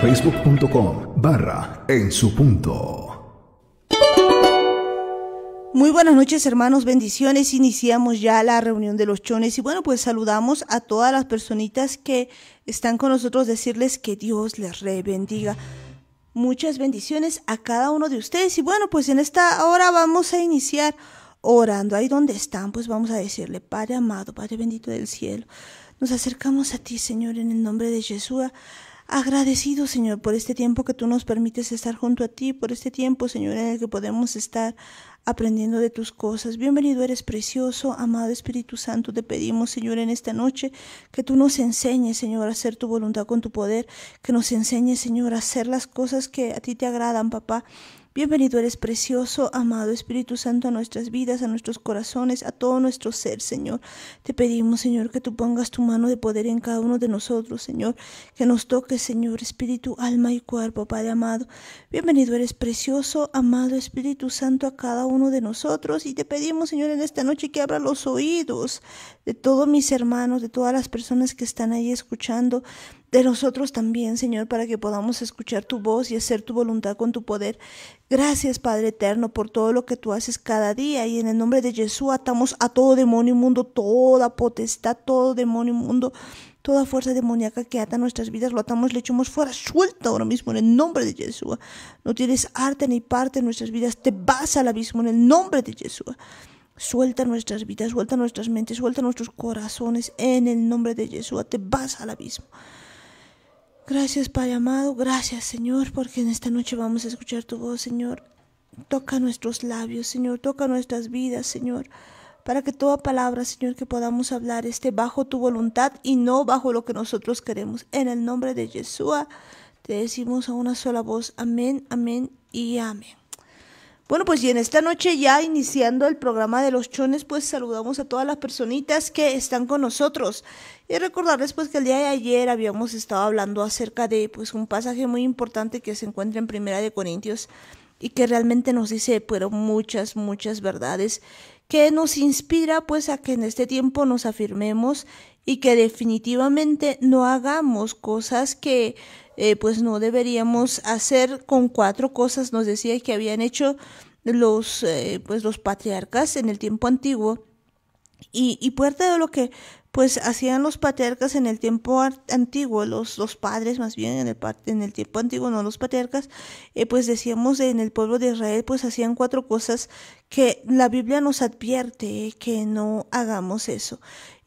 facebook.com barra en su punto. Muy buenas noches hermanos, bendiciones. Iniciamos ya la reunión de los chones y bueno, pues saludamos a todas las personitas que están con nosotros, decirles que Dios les rebendiga. bendiga. Muchas bendiciones a cada uno de ustedes. Y bueno, pues en esta hora vamos a iniciar orando. Ahí donde están, pues vamos a decirle, Padre amado, Padre bendito del cielo, nos acercamos a ti, Señor, en el nombre de Jesús. Agradecido, Señor, por este tiempo que tú nos permites estar junto a ti, por este tiempo, Señor, en el que podemos estar aprendiendo de tus cosas. Bienvenido eres precioso, amado Espíritu Santo. Te pedimos, Señor, en esta noche que tú nos enseñes, Señor, a hacer tu voluntad con tu poder, que nos enseñes, Señor, a hacer las cosas que a ti te agradan, papá. Bienvenido eres precioso, amado Espíritu Santo, a nuestras vidas, a nuestros corazones, a todo nuestro ser, Señor. Te pedimos, Señor, que tú pongas tu mano de poder en cada uno de nosotros, Señor. Que nos toques, Señor, Espíritu, alma y cuerpo, Padre amado. Bienvenido eres precioso, amado Espíritu Santo, a cada uno de nosotros. Y te pedimos, Señor, en esta noche que abra los oídos de todos mis hermanos, de todas las personas que están ahí escuchando de nosotros también, Señor, para que podamos escuchar tu voz y hacer tu voluntad con tu poder. Gracias, Padre eterno, por todo lo que tú haces cada día. Y en el nombre de Jesús atamos a todo demonio mundo, toda potestad, todo demonio mundo, toda fuerza demoníaca que ata nuestras vidas, lo atamos, le echamos fuera. Suelta ahora mismo en el nombre de Jesús. No tienes arte ni parte en nuestras vidas. Te vas al abismo en el nombre de Jesús. Suelta nuestras vidas, suelta nuestras mentes, suelta nuestros corazones en el nombre de Jesús. Te vas al abismo. Gracias, Padre amado. Gracias, Señor, porque en esta noche vamos a escuchar tu voz, Señor. Toca nuestros labios, Señor. Toca nuestras vidas, Señor. Para que toda palabra, Señor, que podamos hablar esté bajo tu voluntad y no bajo lo que nosotros queremos. En el nombre de Yeshua te decimos a una sola voz. Amén, amén y amén. Bueno, pues y en esta noche ya iniciando el programa de los chones, pues saludamos a todas las personitas que están con nosotros. Y recordarles pues que el día de ayer habíamos estado hablando acerca de pues un pasaje muy importante que se encuentra en Primera de Corintios y que realmente nos dice pero muchas muchas verdades que nos inspira pues a que en este tiempo nos afirmemos y que definitivamente no hagamos cosas que eh, pues no deberíamos hacer con cuatro cosas, nos decía que habían hecho los, eh, pues los patriarcas en el tiempo antiguo. Y, y parte de lo que pues hacían los patriarcas en el tiempo antiguo, los, los padres más bien en el, en el tiempo antiguo, no los patriarcas, eh, pues decíamos en el pueblo de Israel, pues hacían cuatro cosas que la Biblia nos advierte que no hagamos eso.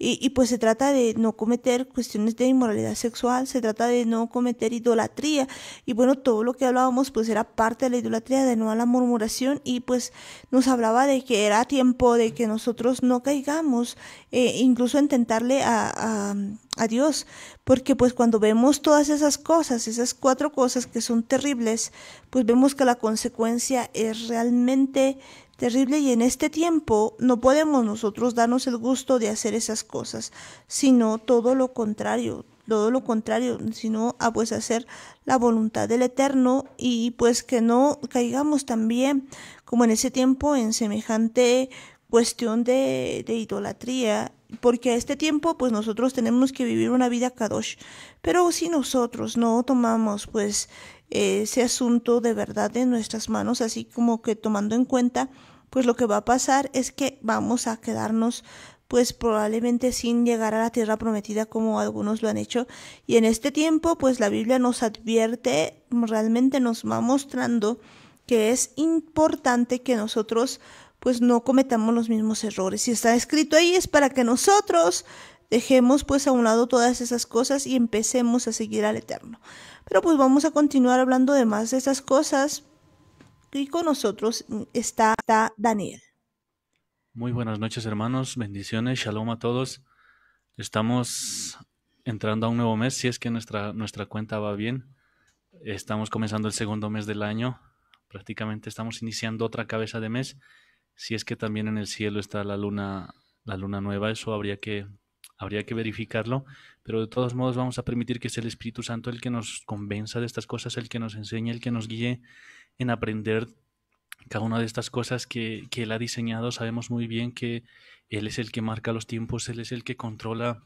Y, pues se trata de no cometer cuestiones de inmoralidad sexual, se trata de no cometer idolatría. Y bueno, todo lo que hablábamos pues era parte de la idolatría, de no a la murmuración y pues nos hablaba de que era tiempo de que nosotros no caigamos, eh, incluso en tentarle a, a a Dios, porque pues cuando vemos todas esas cosas, esas cuatro cosas que son terribles, pues vemos que la consecuencia es realmente terrible y en este tiempo no podemos nosotros darnos el gusto de hacer esas cosas, sino todo lo contrario, todo lo contrario, sino a ah, pues hacer la voluntad del Eterno y pues que no caigamos también como en ese tiempo en semejante cuestión de, de idolatría porque a este tiempo pues nosotros tenemos que vivir una vida kadosh, pero si nosotros no tomamos pues ese asunto de verdad en nuestras manos, así como que tomando en cuenta pues lo que va a pasar es que vamos a quedarnos pues probablemente sin llegar a la tierra prometida como algunos lo han hecho. Y en este tiempo, pues la Biblia nos advierte, realmente nos va mostrando que es importante que nosotros pues no cometamos los mismos errores. y está escrito ahí es para que nosotros dejemos pues a un lado todas esas cosas y empecemos a seguir al Eterno. Pero pues vamos a continuar hablando de más de esas cosas y con nosotros mm, está, Daniel. Muy buenas noches hermanos, bendiciones, shalom a todos. Estamos entrando a un nuevo mes, si es que nuestra, nuestra cuenta va bien. Estamos comenzando el segundo mes del año, prácticamente estamos iniciando otra cabeza de mes. Si es que también en el cielo está la luna, la luna nueva, eso habría que, habría que verificarlo, pero de todos modos vamos a permitir que sea el Espíritu Santo el que nos convenza de estas cosas, el que nos enseñe, el que nos guíe en aprender cada una de estas cosas que, que, él ha diseñado, sabemos muy bien que él es el que marca los tiempos, él es el que controla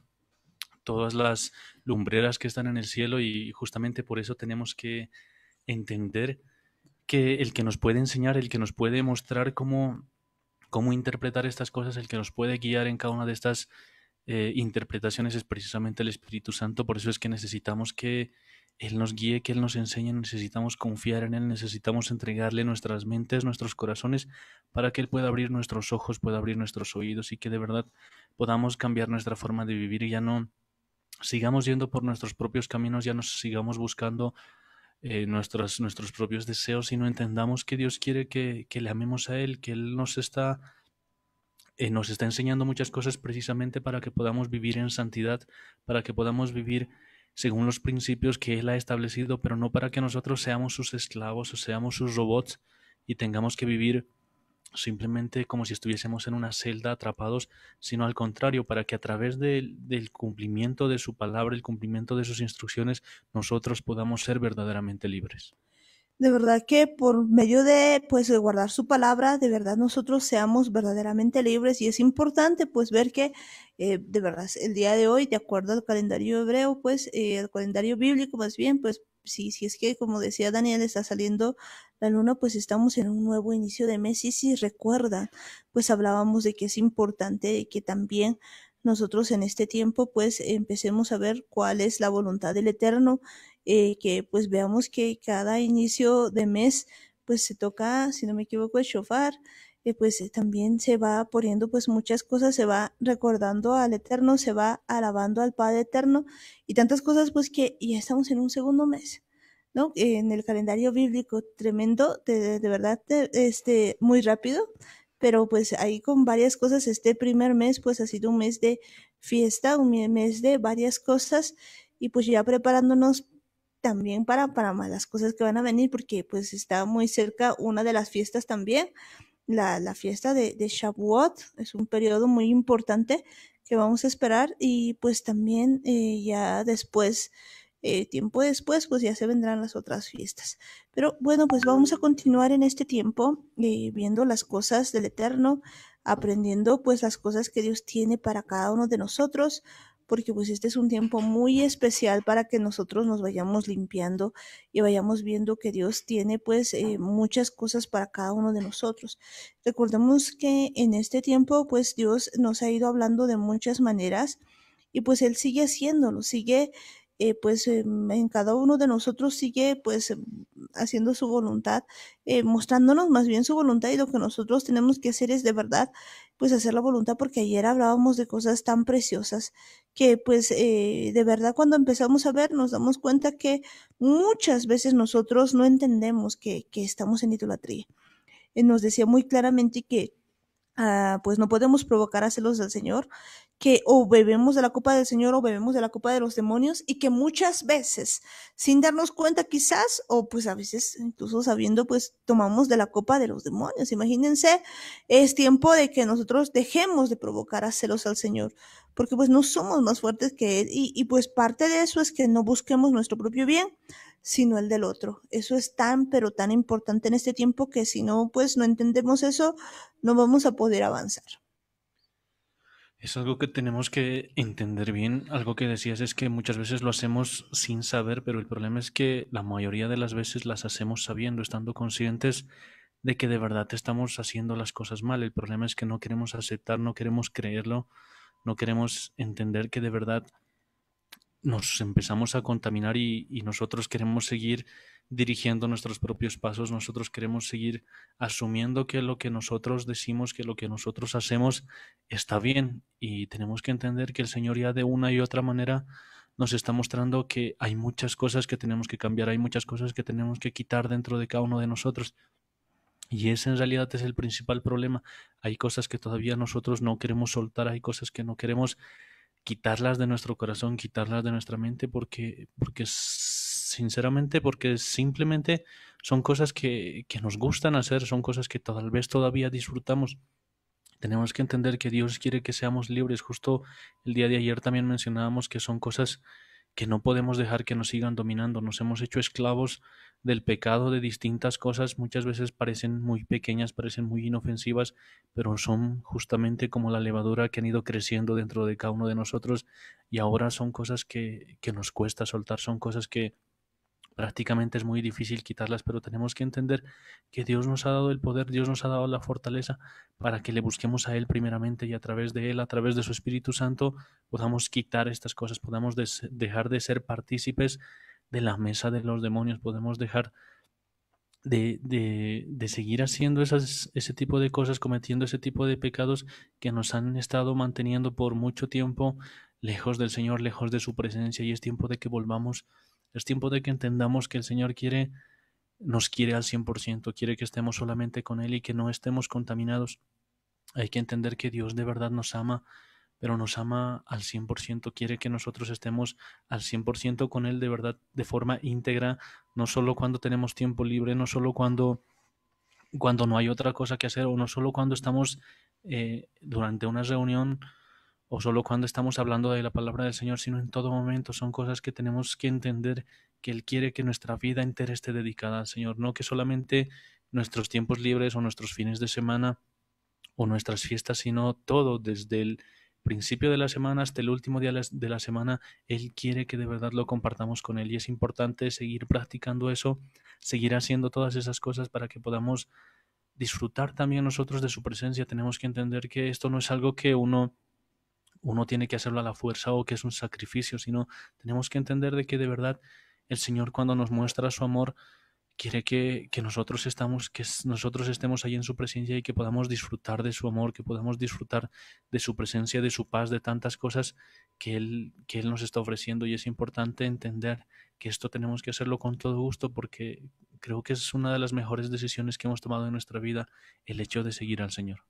todas las lumbreras que están en el cielo y justamente por eso tenemos que entender que el que nos puede enseñar, el que nos puede mostrar cómo, cómo interpretar estas cosas, el que nos puede guiar en cada una de estas eh, interpretaciones es precisamente el Espíritu Santo, por eso es que necesitamos que él nos guíe, que Él nos enseñe, necesitamos confiar en Él, necesitamos entregarle nuestras mentes, nuestros corazones, para que Él pueda abrir nuestros ojos, pueda abrir nuestros oídos y que de verdad podamos cambiar nuestra forma de vivir y ya no sigamos yendo por nuestros propios caminos, ya no sigamos buscando eh, nuestros, propios deseos, sino entendamos que Dios quiere que, le amemos a Él, que Él nos está eh, nos está enseñando muchas cosas precisamente para que podamos vivir en santidad, para que podamos vivir según los principios que Él ha establecido, pero no para que nosotros seamos sus esclavos o seamos sus robots y tengamos que vivir simplemente como si estuviésemos en una celda atrapados, sino al contrario, para que a través del cumplimiento de su palabra, el cumplimiento de sus instrucciones, nosotros podamos ser verdaderamente libres de verdad que por medio de pues de guardar su palabra, de verdad nosotros seamos verdaderamente libres y es importante pues ver que eh, de verdad el día de hoy, de acuerdo al calendario hebreo, pues eh, el calendario bíblico más bien, pues si, si es que como decía Daniel está saliendo la luna, pues estamos en un nuevo inicio de mes y si recuerdan, pues hablábamos de que es importante que también nosotros en este tiempo pues empecemos a ver cuál es la voluntad del Eterno, eh, que pues veamos que cada inicio de mes pues se toca, si no me equivoco, el shofar, eh, pues eh, también se va poniendo pues muchas cosas, se va recordando al Eterno, se va alabando al Padre Eterno y tantas cosas pues que ya estamos en un segundo mes. ¿no? En el calendario bíblico, tremendo, de, verdad, este, muy rápido pero pues ahí con varias cosas, este primer mes pues ha sido un mes de fiesta, un mes de varias cosas y pues ya preparándonos también para más las cosas que van a venir, porque pues está muy cerca una de las fiestas también, la, la fiesta de, de es un periodo muy importante que vamos a esperar y pues también eh, ya después eh, tiempo después, pues ya se vendrán las otras fiestas. Pero bueno, pues vamos a continuar en este tiempo eh, viendo las cosas del Eterno, aprendiendo pues las cosas que Dios tiene para cada uno de nosotros, porque pues este es un tiempo muy especial para que nosotros nos vayamos limpiando y vayamos viendo que Dios tiene pues eh, muchas cosas para cada uno de nosotros. Recordemos que en este tiempo pues Dios nos ha ido hablando de muchas maneras y pues Él sigue haciéndolo, sigue eh, pues em, en cada uno de nosotros sigue pues em, haciendo su voluntad, eh, mostrándonos más bien su voluntad y lo que nosotros tenemos que hacer es de verdad pues hacer la voluntad porque ayer hablábamos de cosas tan preciosas que pues eh, de verdad cuando empezamos a ver nos damos cuenta que muchas veces nosotros no entendemos que, que estamos en idolatría. Nos decía muy claramente que Ah, pues no podemos provocar a celos del Señor, que o bebemos de la copa del Señor o bebemos de la copa de los demonios y que muchas veces, sin darnos cuenta quizás, o pues a veces incluso sabiendo, pues tomamos de la copa de los demonios. Imagínense, es tiempo de que nosotros dejemos de provocar a celos al Señor, porque pues no somos más fuertes que Él y, y pues parte de eso es que no busquemos nuestro propio bien, sino el del otro. Eso es tan, pero tan importante en este tiempo que si no, pues no entendemos eso, no vamos a poder avanzar. Es algo que tenemos que entender bien. Algo que decías es que muchas veces lo hacemos sin saber, pero el problema es que la mayoría de las veces las hacemos sabiendo, estando conscientes de que de verdad estamos haciendo las cosas mal. El problema es que no queremos aceptar, no queremos creerlo, no queremos entender que de verdad nos empezamos a contaminar y, nosotros queremos seguir dirigiendo nuestros propios pasos, nosotros queremos seguir asumiendo que lo que nosotros decimos, que lo que nosotros hacemos está bien y tenemos que entender que el Señor ya de una y otra manera nos está mostrando que hay muchas cosas que tenemos que cambiar, hay muchas cosas que tenemos que quitar dentro de cada uno de nosotros. Y ese en realidad es el principal problema. Hay cosas que todavía nosotros no queremos soltar, hay cosas que no queremos quitarlas de nuestro corazón, quitarlas de nuestra mente, porque, porque sinceramente, porque simplemente son cosas que, que nos gustan hacer, son cosas que tal vez todavía disfrutamos. Tenemos que entender que Dios quiere que seamos libres. Justo el día de ayer también mencionábamos que son cosas que no podemos dejar que nos sigan dominando. Nos hemos hecho esclavos del pecado, de distintas cosas. Muchas veces parecen muy pequeñas, parecen muy inofensivas, pero son justamente como la levadura que han ido creciendo dentro de cada uno de nosotros y ahora son cosas que, que nos cuesta soltar, son cosas que Prácticamente es muy difícil quitarlas, pero tenemos que entender que Dios nos ha dado el poder, Dios nos ha dado la fortaleza para que le busquemos a Él primeramente y a través de Él, a través de su Espíritu Santo, podamos quitar estas cosas, podamos dejar de ser partícipes de la mesa de los demonios, podemos dejar de, de, de seguir haciendo esas, ese tipo de cosas, cometiendo ese tipo de pecados que nos han estado manteniendo por mucho tiempo lejos del Señor, lejos de su presencia y es tiempo de que volvamos es tiempo de que entendamos que el Señor quiere, nos quiere al 100%, quiere que estemos solamente con Él y que no estemos contaminados. Hay que entender que Dios de verdad nos ama, pero nos ama al 100%, quiere que nosotros estemos al 100% con Él de verdad, de forma íntegra, no solo cuando tenemos tiempo libre, no solo cuando, cuando no hay otra cosa que hacer, o no solo cuando estamos eh, durante una reunión o solo cuando estamos hablando de la palabra del Señor, sino en todo momento. Son cosas que tenemos que entender que Él quiere que nuestra vida entera esté dedicada al Señor, no que solamente nuestros tiempos libres o nuestros fines de semana o nuestras fiestas, sino todo desde el principio de la semana hasta el último día de la semana, Él quiere que de verdad lo compartamos con Él. Y es importante seguir practicando eso, seguir haciendo todas esas cosas para que podamos disfrutar también nosotros de su presencia. Tenemos que entender que esto no es algo que uno uno tiene que hacerlo a la fuerza o que es un sacrificio, sino tenemos que entender de que de verdad el Señor cuando nos muestra su amor quiere que, nosotros estamos, que nosotros estemos ahí en su presencia y que podamos disfrutar de su amor, que podamos disfrutar de su presencia, de su paz, de tantas cosas que Él, que Él nos está ofreciendo. Y es importante entender que esto tenemos que hacerlo con todo gusto porque creo que es una de las mejores decisiones que hemos tomado en nuestra vida, el hecho de seguir al Señor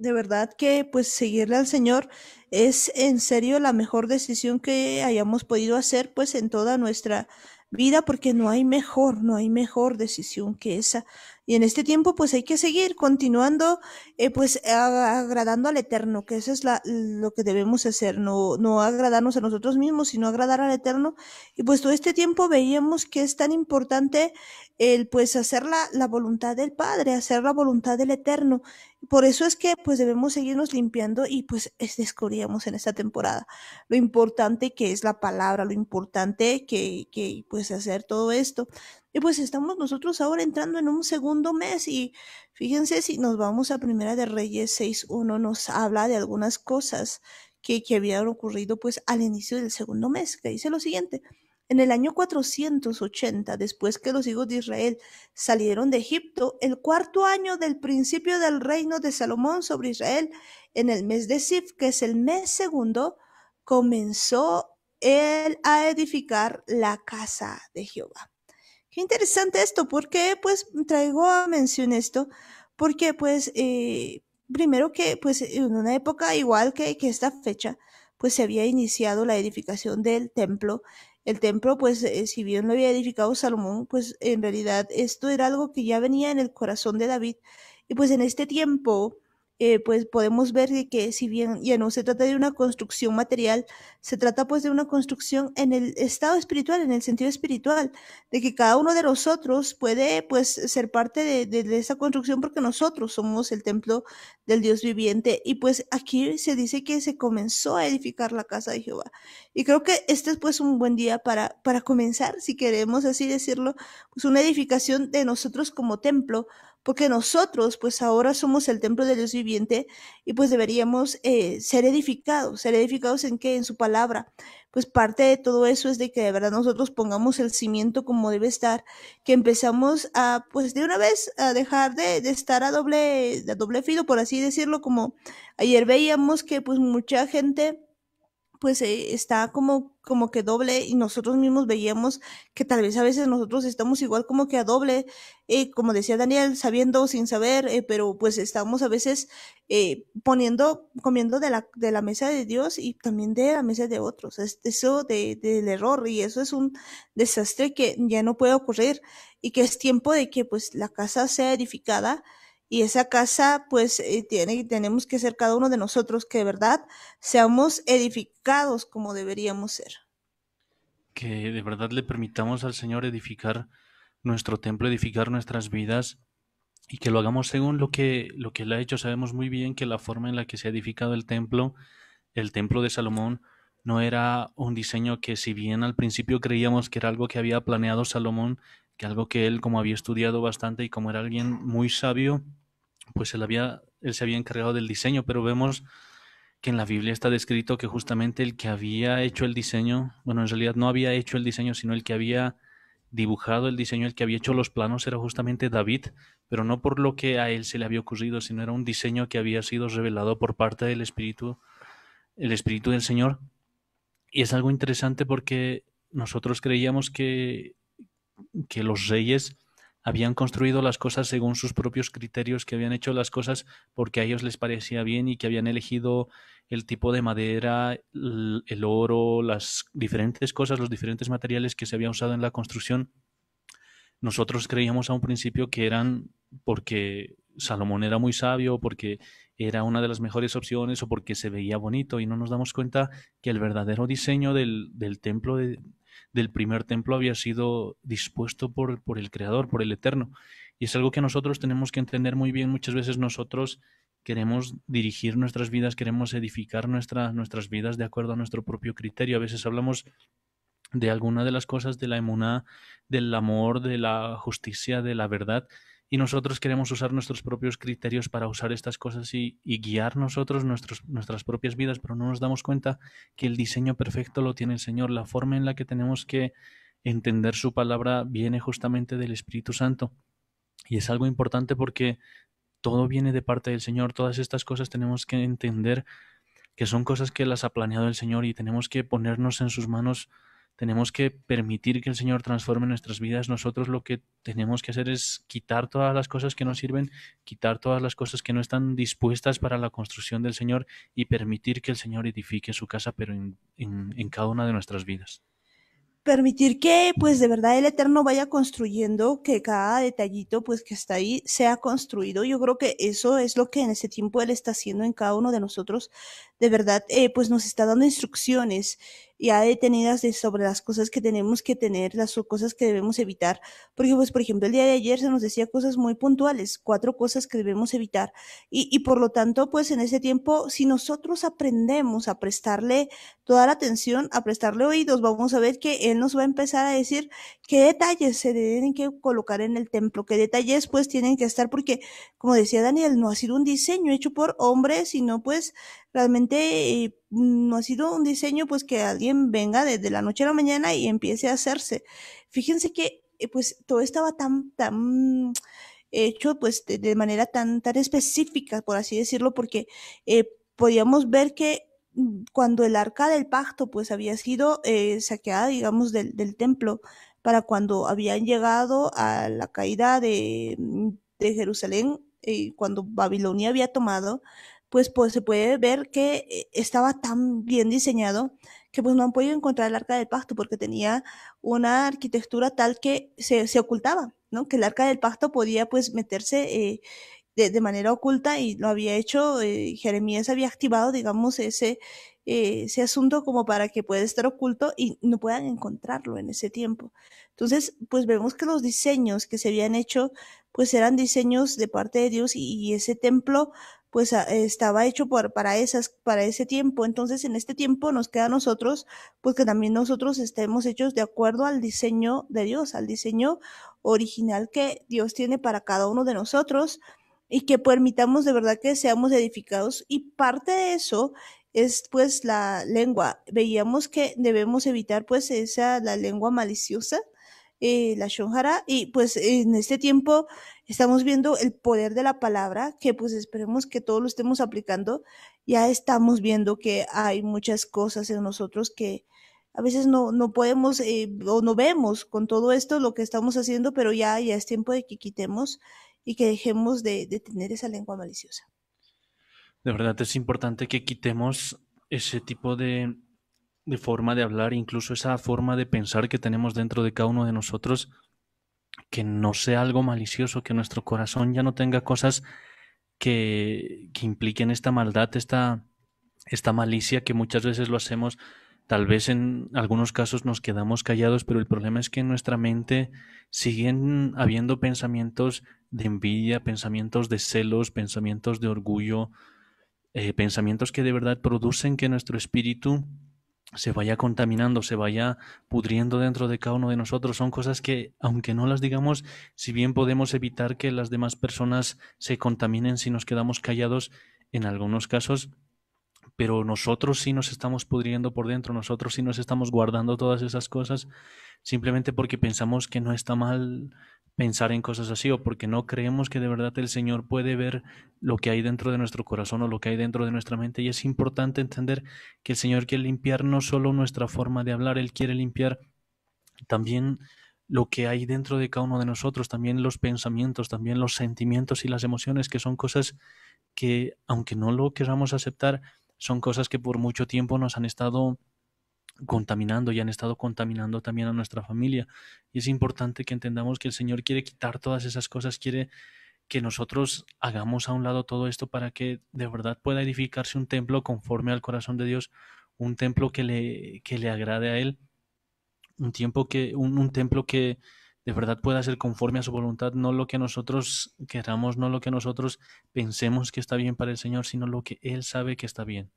de verdad que pues seguirle al Señor es en serio la mejor decisión que hayamos podido hacer pues en toda nuestra vida porque no hay mejor, no hay mejor decisión que esa. Y en este tiempo pues hay que seguir continuando eh, pues agradando al Eterno, que eso es lo que debemos hacer, no, no agradarnos a nosotros mismos, sino agradar al Eterno. Y pues todo este tiempo veíamos que es tan importante el pues hacer la, voluntad del Padre, hacer la voluntad del Eterno. Por eso es que pues debemos seguirnos limpiando y pues descubríamos en esta temporada lo importante que es la palabra, lo importante que, que pues hacer todo esto. Y pues estamos nosotros ahora entrando en un segundo mes y fíjense si nos vamos a Primera de Reyes 6.1 nos habla de algunas cosas que, que habían ocurrido pues al inicio del segundo mes, que dice lo siguiente. En el año 480, después que los hijos de Israel salieron de Egipto, el cuarto año del principio del reino de Salomón sobre Israel, en el mes de Sif, que es el mes segundo, comenzó él a edificar la casa de Jehová. Interesante esto, porque pues traigo a mención esto, porque pues eh, primero que pues en una época igual que, esta fecha, pues se había iniciado la edificación del templo. El templo, pues eh, si bien lo había edificado Salomón, pues en realidad esto era algo que ya venía en el corazón de David. Y pues en este tiempo, eh, pues podemos ver que si bien ya no se trata de una construcción material, se trata pues de una construcción en el estado espiritual, en el sentido espiritual, de que cada uno de nosotros puede pues ser parte de, de, esa construcción porque nosotros somos el templo del Dios viviente y pues aquí se dice que se comenzó a edificar la casa de Jehová y creo que este es pues un buen día para, para comenzar, si queremos así decirlo, pues una edificación de nosotros como templo porque nosotros pues ahora somos el templo de Dios viviente y pues deberíamos eh, ser edificados, ser edificados en qué, en su palabra. Pues parte de todo eso es de que de verdad nosotros pongamos el cimiento como debe estar, que empezamos a pues de una vez a dejar de, de estar a doble, a doble filo, por así decirlo, como ayer veíamos que pues mucha gente pues eh, está como, como que doble y nosotros mismos veíamos que tal vez a veces nosotros estamos igual como que a doble, eh, como decía Daniel, sabiendo sin saber, eh, pero pues estamos a veces eh, poniendo, comiendo de la, de la mesa de Dios y también de la mesa de otros. Es, eso de, del error y eso es un desastre que ya no puede ocurrir y que es tiempo de que pues la casa sea edificada y esa casa pues eh, tiene, y tenemos que ser cada uno de nosotros que de verdad seamos edificados como deberíamos ser. Que de verdad le permitamos al Señor edificar nuestro templo, edificar nuestras vidas y que lo hagamos según lo que, lo que Él ha hecho. Sabemos muy bien que la forma en la que se ha edificado el templo, el templo de Salomón, no era un diseño que si bien al principio creíamos que era algo que había planeado Salomón, que algo que él como había estudiado bastante y como era alguien muy sabio, pues él, había, él se había encargado del diseño, pero vemos que en la Biblia está descrito que justamente el que había hecho el diseño, bueno, en realidad no había hecho el diseño, sino el que había dibujado el diseño, el que había hecho los planos era justamente David, pero no por lo que a él se le había ocurrido, sino era un diseño que había sido revelado por parte del Espíritu, el Espíritu del Señor. Y es algo interesante porque nosotros creíamos que, que los reyes habían construido las cosas según sus propios criterios, que habían hecho las cosas porque a ellos les parecía bien y que habían elegido el tipo de madera, el oro, las diferentes cosas, los diferentes materiales que se habían usado en la construcción. Nosotros creíamos a un principio que eran porque Salomón era muy sabio, porque era una de las mejores opciones o porque se veía bonito y no nos damos cuenta que el verdadero diseño del, del templo de, del primer templo había sido dispuesto por, por el Creador, por el Eterno. Y es algo que nosotros tenemos que entender muy bien. Muchas veces nosotros queremos dirigir nuestras vidas, queremos edificar nuestras vidas de acuerdo a nuestro propio criterio. A veces hablamos de alguna de las cosas de la emuná, del amor, de la justicia, de la verdad, y nosotros queremos usar nuestros propios criterios para usar estas cosas y, guiar nosotros nuestras propias vidas, pero no nos damos cuenta que el diseño perfecto lo tiene el Señor, la forma en la que tenemos que entender su palabra viene justamente del Espíritu Santo. Y es algo importante porque todo viene de parte del Señor, todas estas cosas tenemos que entender que son cosas que las ha planeado el Señor y tenemos que ponernos en sus manos tenemos que permitir que el Señor transforme nuestras vidas. Nosotros lo que tenemos que hacer es quitar todas las cosas que no sirven, quitar todas las cosas que no están dispuestas para la construcción del Señor y permitir que el Señor edifique su casa, pero en, cada una de nuestras vidas. Permitir que, pues, de verdad el Eterno vaya construyendo, que cada detallito, pues, que está ahí, sea construido. Yo creo que eso es lo que en ese tiempo Él está haciendo en cada uno de nosotros. De verdad, eh, pues, nos está dando instrucciones y ha detenidas de sobre las cosas que tenemos que tener, las cosas que debemos evitar. Porque, pues, por ejemplo, el día de ayer se nos decía cosas muy puntuales, cuatro cosas que debemos evitar. Y, y por lo tanto, pues en ese tiempo, si nosotros aprendemos a prestarle toda la atención, a prestarle oídos, vamos a ver que Él nos va a empezar a decir qué detalles se deben que colocar en el templo, qué detalles pues tienen que estar, porque como decía Daniel, no ha sido un diseño hecho por hombres, sino pues realmente eh, no ha sido un diseño pues que alguien venga desde la noche a la mañana y empiece a hacerse. Fíjense que eh, pues todo estaba tan, tan hecho pues de, manera tan, tan específica, por así decirlo, porque eh, podíamos ver que mm, cuando el arca del pacto pues había sido saqueada digamos del, templo para cuando habían llegado a la caída de, mm, Jerusalén, y cuando Babilonia había tomado pues, pues se puede ver que eh, estaba tan bien diseñado que pues no han podido encontrar el arca del pacto porque tenía una arquitectura tal que se, ocultaba, ¿no? Que el arca del pacto podía pues meterse eh, de, manera oculta y lo había hecho, eh, Jeremías había activado, digamos, ese, ese asunto como para que pueda estar oculto y no puedan encontrarlo en ese tiempo. Entonces, pues vemos que los diseños que se habían hecho, pues eran diseños de parte de Dios y ese templo pues estaba hecho por, para esas, para ese tiempo. Entonces, en este tiempo nos queda a nosotros, pues que también nosotros estemos hechos de acuerdo al diseño de Dios, al diseño original que Dios tiene para cada uno de nosotros y que permitamos de verdad que seamos edificados. Y parte de eso es pues la lengua. Veíamos que debemos evitar pues esa, la lengua maliciosa, eh, la shonjara, y pues en este tiempo Estamos viendo el poder de la palabra, que pues esperemos que todos lo estemos aplicando. Ya estamos viendo que hay muchas cosas en nosotros que a veces no, podemos eh, o no vemos con todo esto lo que estamos haciendo, pero ya, ya es tiempo de que quitemos y que dejemos de, tener esa lengua maliciosa. De verdad es importante que quitemos ese tipo de, de forma de hablar, incluso esa forma de pensar que tenemos dentro de cada uno de nosotros que no sea algo malicioso, que nuestro corazón ya no tenga cosas que, que impliquen esta maldad, esta, esta malicia que muchas veces lo hacemos. Tal vez en algunos casos nos quedamos callados, pero el problema es que en nuestra mente siguen habiendo pensamientos de envidia, pensamientos de celos, pensamientos de orgullo, eh, pensamientos que de verdad producen que nuestro espíritu se vaya contaminando, se vaya pudriendo dentro de cada uno de nosotros, son cosas que, aunque no las digamos, si bien podemos evitar que las demás personas se contaminen si nos quedamos callados, en algunos casos pero nosotros sí nos estamos pudriendo por dentro, nosotros sí nos estamos guardando todas esas cosas simplemente porque pensamos que no está mal pensar en cosas así o porque no creemos que de verdad el Señor puede ver lo que hay dentro de nuestro corazón o lo que hay dentro de nuestra mente. Y es importante entender que el Señor quiere limpiar no solo nuestra forma de hablar, Él quiere limpiar también lo que hay dentro de cada uno de nosotros, también los pensamientos, también los sentimientos y las emociones, que son cosas que, aunque no lo queramos aceptar, son cosas que por mucho tiempo nos han estado contaminando y han estado contaminando también a nuestra familia. Y es importante que entendamos que el Señor quiere quitar todas esas cosas, quiere que nosotros hagamos a un lado todo esto para que de verdad pueda edificarse un templo conforme al corazón de Dios, un templo que le, que le agrade a Él, un, tiempo que, un templo que de verdad pueda ser conforme a su voluntad, no lo que nosotros queramos, no lo que nosotros pensemos que está bien para el Señor, sino lo que Él sabe que está bien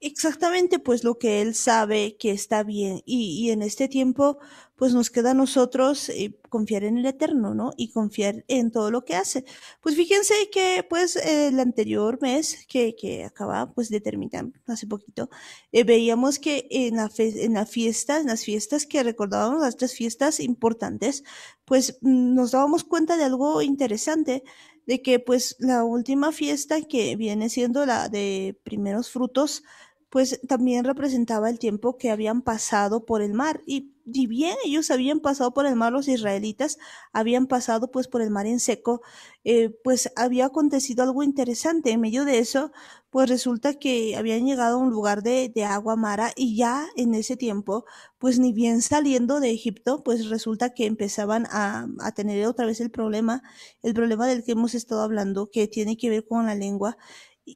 exactamente pues lo que él sabe que está bien y, y en este tiempo pues nos queda a nosotros eh, confiar en el eterno no y confiar en todo lo que hace pues fíjense que pues el anterior mes que, que acaba pues de terminar hace poquito eh, veíamos que en la en la fiesta en las fiestas que recordábamos las tres fiestas importantes pues mm, nos dábamos cuenta de algo interesante de que pues la última fiesta que viene siendo la de primeros frutos pues también representaba el tiempo que habían pasado por el mar. Y, y, bien ellos habían pasado por el mar, los israelitas habían pasado pues por el mar en seco, eh, pues había acontecido algo interesante. En medio de eso, pues resulta que habían llegado a un lugar de, de agua mara y ya en ese tiempo, pues ni bien saliendo de Egipto, pues resulta que empezaban a, a tener otra vez el problema, el problema del que hemos estado hablando, que tiene que ver con la lengua.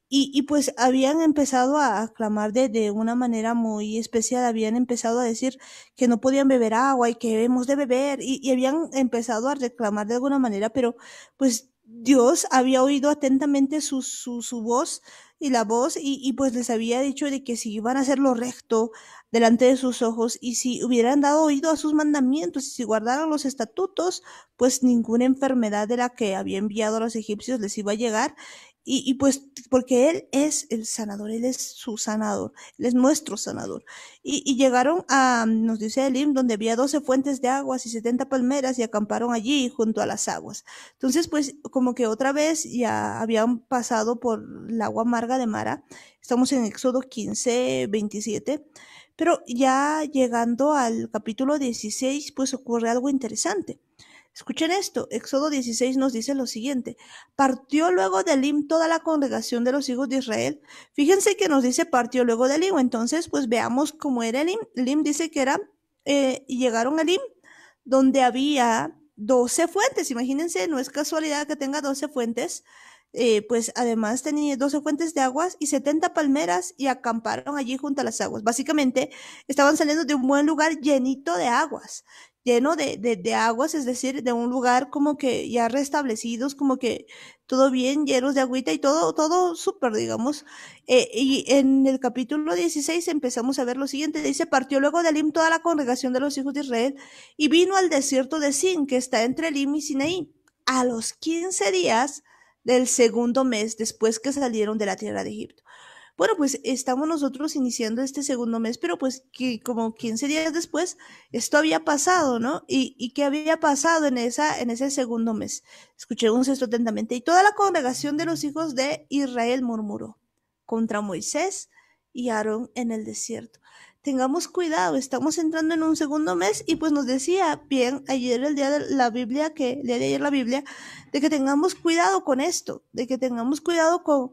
Y, y pues habían empezado a aclamar de, de una manera muy especial, habían empezado a decir que no podían beber agua y que hemos de beber, y, habían empezado a reclamar de alguna manera, pero pues Dios había oído atentamente su, su, su voz y la voz y, y, pues les había dicho de que si iban a hacer lo recto delante de sus ojos y si hubieran dado oído a sus mandamientos y si guardaran los estatutos, pues ninguna enfermedad de la que había enviado a los egipcios les iba a llegar y, pues porque Él es el sanador, Él es su sanador, Él es nuestro sanador. Y, llegaron a, mm, nos dice Elim, donde había doce fuentes de aguas y setenta palmeras y acamparon allí junto a las aguas. Entonces, pues como que otra vez ya habían pasado por el agua amarga de Mara, estamos en Éxodo 15, 27, pero ya llegando al capítulo 16, pues ocurre algo interesante. Escuchen esto, Éxodo 16 nos dice lo siguiente, partió luego de Lim toda la congregación de los hijos de Israel. Fíjense que nos dice partió luego de Lim, entonces pues veamos cómo era Lim, Lim dice que era, eh, llegaron a Lim donde había 12 fuentes, imagínense, no es casualidad que tenga 12 fuentes, eh, pues además tenía 12 fuentes de aguas y 70 palmeras y acamparon allí junto a las aguas. Básicamente estaban saliendo de un buen lugar llenito de aguas lleno de, de, aguas, es decir, de un lugar como que ya restablecidos, como que todo bien, llenos de agüita y todo, todo súper, digamos. Eh, y en el capítulo 16 empezamos a ver lo siguiente, dice, partió luego de Elim toda la congregación de los hijos de Israel y vino al desierto de Sin, que está entre Elim y Sinaí. A los 15 días del segundo mes después que salieron de la tierra de Egipto. Bueno, pues estamos nosotros iniciando este segundo mes, pero pues que como 15 días después esto había pasado, ¿no? Y, y qué había pasado en, esa, en ese segundo mes. Escuché un cesto atentamente y toda la congregación de los hijos de Israel murmuró contra Moisés y Aarón en el desierto. Tengamos cuidado, estamos entrando en un segundo mes y pues nos decía bien ayer el día de la Biblia, que el día de ayer la Biblia, de que tengamos cuidado con esto, de que tengamos cuidado con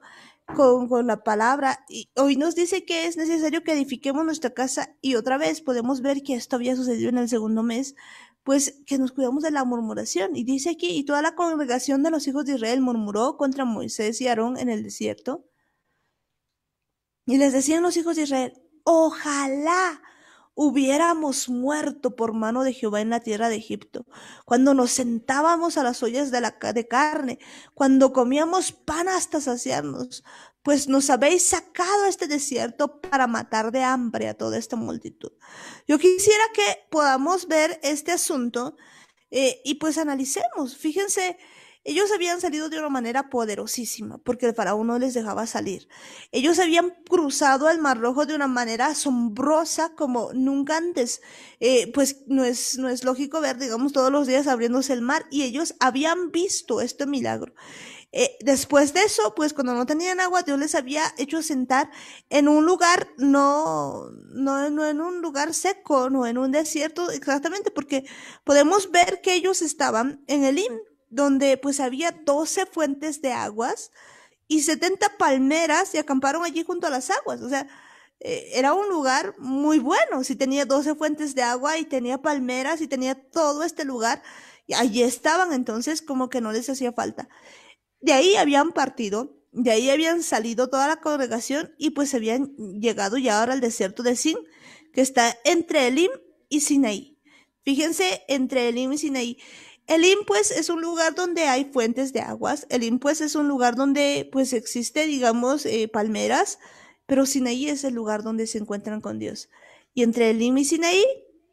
con, la palabra. Y hoy nos dice que es necesario que edifiquemos nuestra casa y otra vez podemos ver que esto había sucedido en el segundo mes, pues que nos cuidamos de la murmuración. Y dice aquí, y toda la congregación de los hijos de Israel murmuró contra Moisés y Aarón en el desierto. Y les decían los hijos de Israel, ojalá hubiéramos muerto por mano de Jehová en la tierra de Egipto, cuando nos sentábamos a las ollas de, la, carne, cuando comíamos pan hasta saciarnos, pues nos habéis sacado a este desierto para matar de hambre a toda esta multitud. Yo quisiera que podamos ver este asunto eh, y pues analicemos. Fíjense ellos habían salido de una manera poderosísima, porque el faraón no les dejaba salir. Ellos habían cruzado el Mar Rojo de una manera asombrosa como nunca antes. Eh, pues no es, no es lógico ver, digamos, todos los días abriéndose el mar y ellos habían visto este milagro. Eh, después de eso, pues cuando no tenían agua, Dios les había hecho sentar en un lugar, no, no, en un lugar seco, no en un desierto, exactamente, porque podemos ver que ellos estaban en el el donde pues había 12 fuentes de aguas y 70 palmeras y acamparon allí junto a las aguas. O sea, eh, era un lugar muy bueno. Si tenía 12 fuentes de agua y tenía palmeras y tenía todo este lugar, y allí estaban entonces como que no les hacía falta. De ahí habían partido, de ahí habían salido toda la congregación y pues habían llegado ya ahora al desierto de Sin, que está entre Elim y Sinaí. Fíjense, entre Elim y Sinaí. El pues, es un lugar donde hay fuentes de aguas. El pues, es un lugar donde, pues, existe, digamos, eh, palmeras, pero Sinaí es el lugar donde se encuentran con Dios. Y entre el y Sinaí,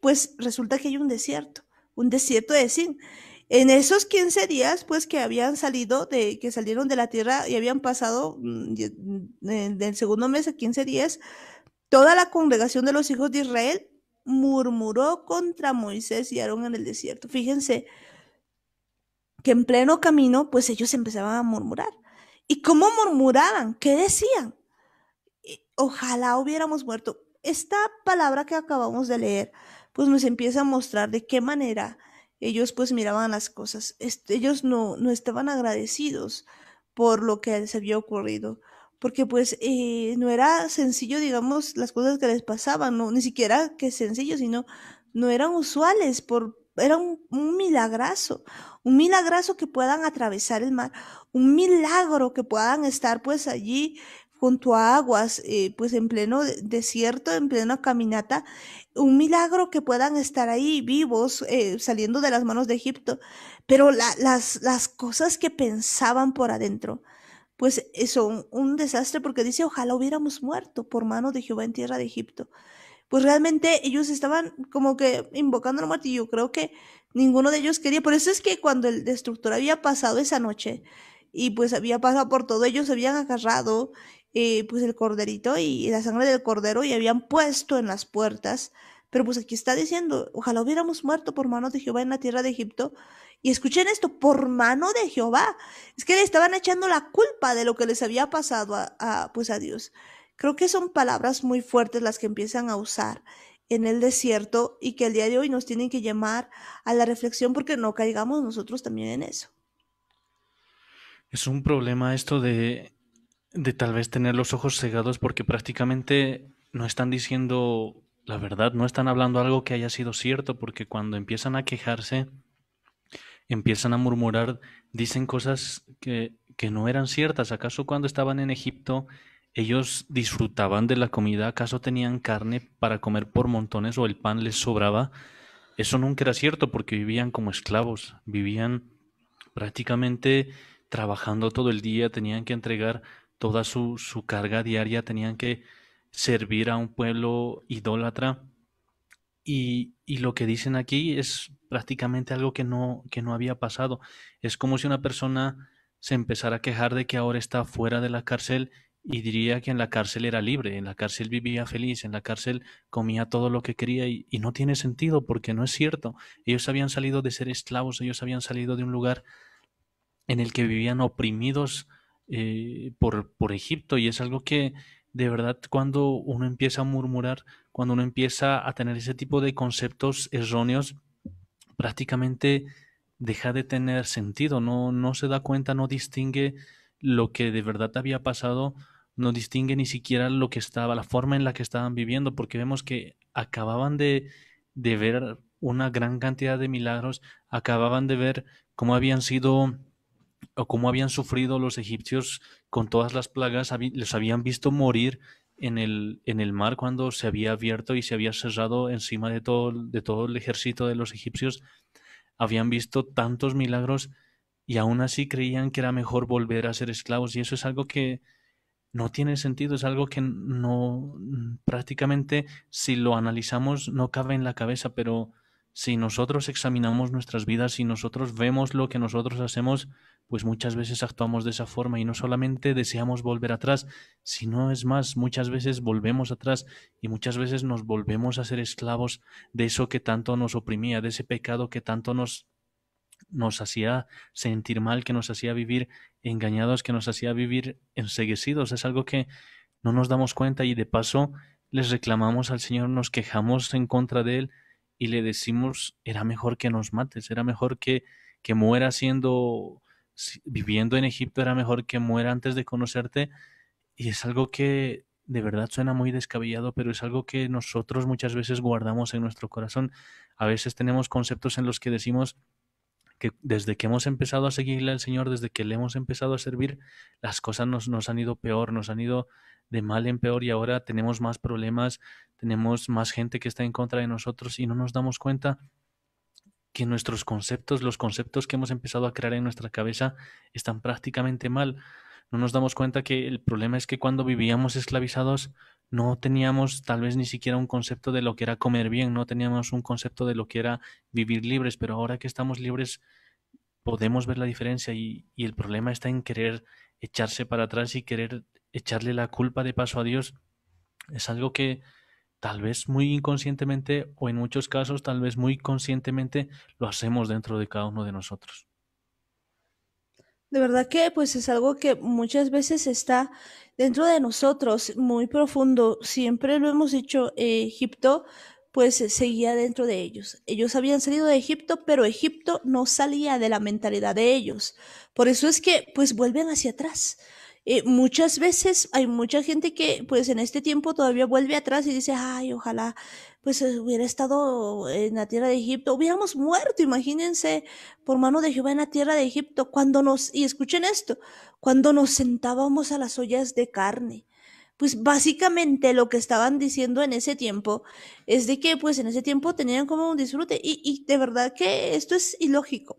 pues, resulta que hay un desierto, un desierto de Sin. En esos 15 días, pues, que habían salido, de, que salieron de la tierra y habían pasado mm, mm, del segundo mes a 15 días, toda la congregación de los hijos de Israel murmuró contra Moisés y Aarón en el desierto. Fíjense, que en pleno camino, pues ellos empezaban a murmurar. ¿Y cómo murmuraban? ¿Qué decían? Ojalá hubiéramos muerto. Esta palabra que acabamos de leer, pues nos empieza a mostrar de qué manera ellos pues miraban las cosas. ellos no, no estaban agradecidos por lo que se había ocurrido, porque pues eh, no era sencillo, digamos, las cosas que les pasaban, no, ni siquiera que sencillo, sino no eran usuales por, era un, milagroso, milagrazo, un milagrazo que puedan atravesar el mar, un milagro que puedan estar pues allí junto a aguas, eh, pues en pleno desierto, en plena caminata, un milagro que puedan estar ahí vivos, eh, saliendo de las manos de Egipto, pero las, las cosas que pensaban por adentro, pues eh, son un, un desastre porque dice, ojalá hubiéramos muerto por mano de Jehová en tierra de Egipto pues realmente ellos estaban como que invocando la muerte y yo creo que ninguno de ellos quería. Por eso es que cuando el destructor había pasado esa noche y pues había pasado por todo, ellos habían agarrado eh, pues el corderito y la sangre del cordero y habían puesto en las puertas. Pero pues aquí está diciendo, ojalá hubiéramos muerto por mano de Jehová en la tierra de Egipto. Y escuchen esto, por mano de Jehová. Es que le estaban echando la culpa de lo que les había pasado a pues a Dios. Creo que son palabras muy fuertes las que empiezan a usar en el desierto y que el día de hoy nos tienen que llamar a la reflexión porque no caigamos nosotros también en eso. Es un problema esto de, de tal vez tener los ojos cegados porque prácticamente no están diciendo la verdad, no están hablando algo que haya sido cierto porque cuando empiezan a quejarse, empiezan a murmurar, dicen cosas que, que no eran ciertas. ¿Acaso cuando estaban en Egipto ellos disfrutaban de la comida, acaso tenían carne para comer por montones o el pan les sobraba. Eso nunca era cierto porque vivían como esclavos, vivían prácticamente trabajando todo el día, tenían que entregar toda su, carga diaria, tenían que servir a un pueblo idólatra. Y, y, lo que dicen aquí es prácticamente algo que no, que no había pasado. Es como si una persona se empezara a quejar de que ahora está fuera de la cárcel y diría que en la cárcel era libre, en la cárcel vivía feliz, en la cárcel comía todo lo que quería y, no tiene sentido porque no es cierto. Ellos habían salido de ser esclavos, ellos habían salido de un lugar en el que vivían oprimidos eh, por, por Egipto y es algo que de verdad cuando uno empieza a murmurar, cuando uno empieza a tener ese tipo de conceptos erróneos, prácticamente deja de tener sentido, no, no se da cuenta, no distingue lo que de verdad había pasado no distingue ni siquiera lo que estaba, la forma en la que estaban viviendo, porque vemos que acababan de, de ver una gran cantidad de milagros, acababan de ver cómo habían sido o cómo habían sufrido los egipcios con todas las plagas, los habían visto morir en el, en el mar cuando se había abierto y se había cerrado encima de todo, de todo el ejército de los egipcios, habían visto tantos milagros y aún así creían que era mejor volver a ser esclavos y eso es algo que, no tiene sentido, es algo que no mm, prácticamente si lo analizamos no cabe en la cabeza, pero si nosotros examinamos nuestras vidas, si nosotros vemos lo que nosotros hacemos, pues muchas veces actuamos de esa forma y no solamente deseamos volver atrás, sino es más, muchas veces volvemos atrás y muchas veces nos volvemos a ser esclavos de eso que tanto nos oprimía, de ese pecado que tanto nos nos hacía sentir mal, que nos hacía vivir engañados, que nos hacía vivir enseguecidos. Es algo que no nos damos cuenta y de paso les reclamamos al Señor, nos quejamos en contra de Él y le decimos, era mejor que nos mates, era mejor que, que muera siendo, viviendo en Egipto, era mejor que muera antes de conocerte. Y es algo que de verdad suena muy descabellado, pero es algo que nosotros muchas veces guardamos en nuestro corazón. A veces tenemos conceptos en los que decimos, que desde que hemos empezado a seguirle al Señor, desde que le hemos empezado a servir, las cosas nos, nos han ido peor, nos han ido de mal en peor y ahora tenemos más problemas, tenemos más gente que está en contra de nosotros y no nos damos cuenta que nuestros conceptos, los conceptos que hemos empezado a crear en nuestra cabeza están prácticamente mal no nos damos cuenta que el problema es que cuando vivíamos esclavizados no teníamos tal vez ni siquiera un concepto de lo que era comer bien, no teníamos un concepto de lo que era vivir libres, pero ahora que estamos libres podemos ver la diferencia y, el problema está en querer echarse para atrás y querer echarle la culpa de paso a Dios. Es algo que tal vez muy inconscientemente o en muchos casos tal vez muy conscientemente lo hacemos dentro de cada uno de nosotros. De verdad que pues es algo que muchas veces está dentro de nosotros, muy profundo. Siempre lo hemos dicho, Egipto pues eh, seguía dentro de ellos. Ellos habían salido de Egipto, pero Egipto no salía de la mentalidad de ellos. Por eso es que pues vuelven hacia atrás, eh, muchas veces hay mucha gente que pues en este tiempo todavía vuelve atrás y dice, ay, ojalá pues eh, hubiera estado en la tierra de Egipto, hubiéramos muerto, imagínense, por mano de Jehová en la tierra de Egipto, cuando nos, y escuchen esto, cuando nos sentábamos a las ollas de carne. Pues básicamente lo que estaban diciendo en ese tiempo es de que pues en ese tiempo tenían como un disfrute y, y de verdad que esto es ilógico.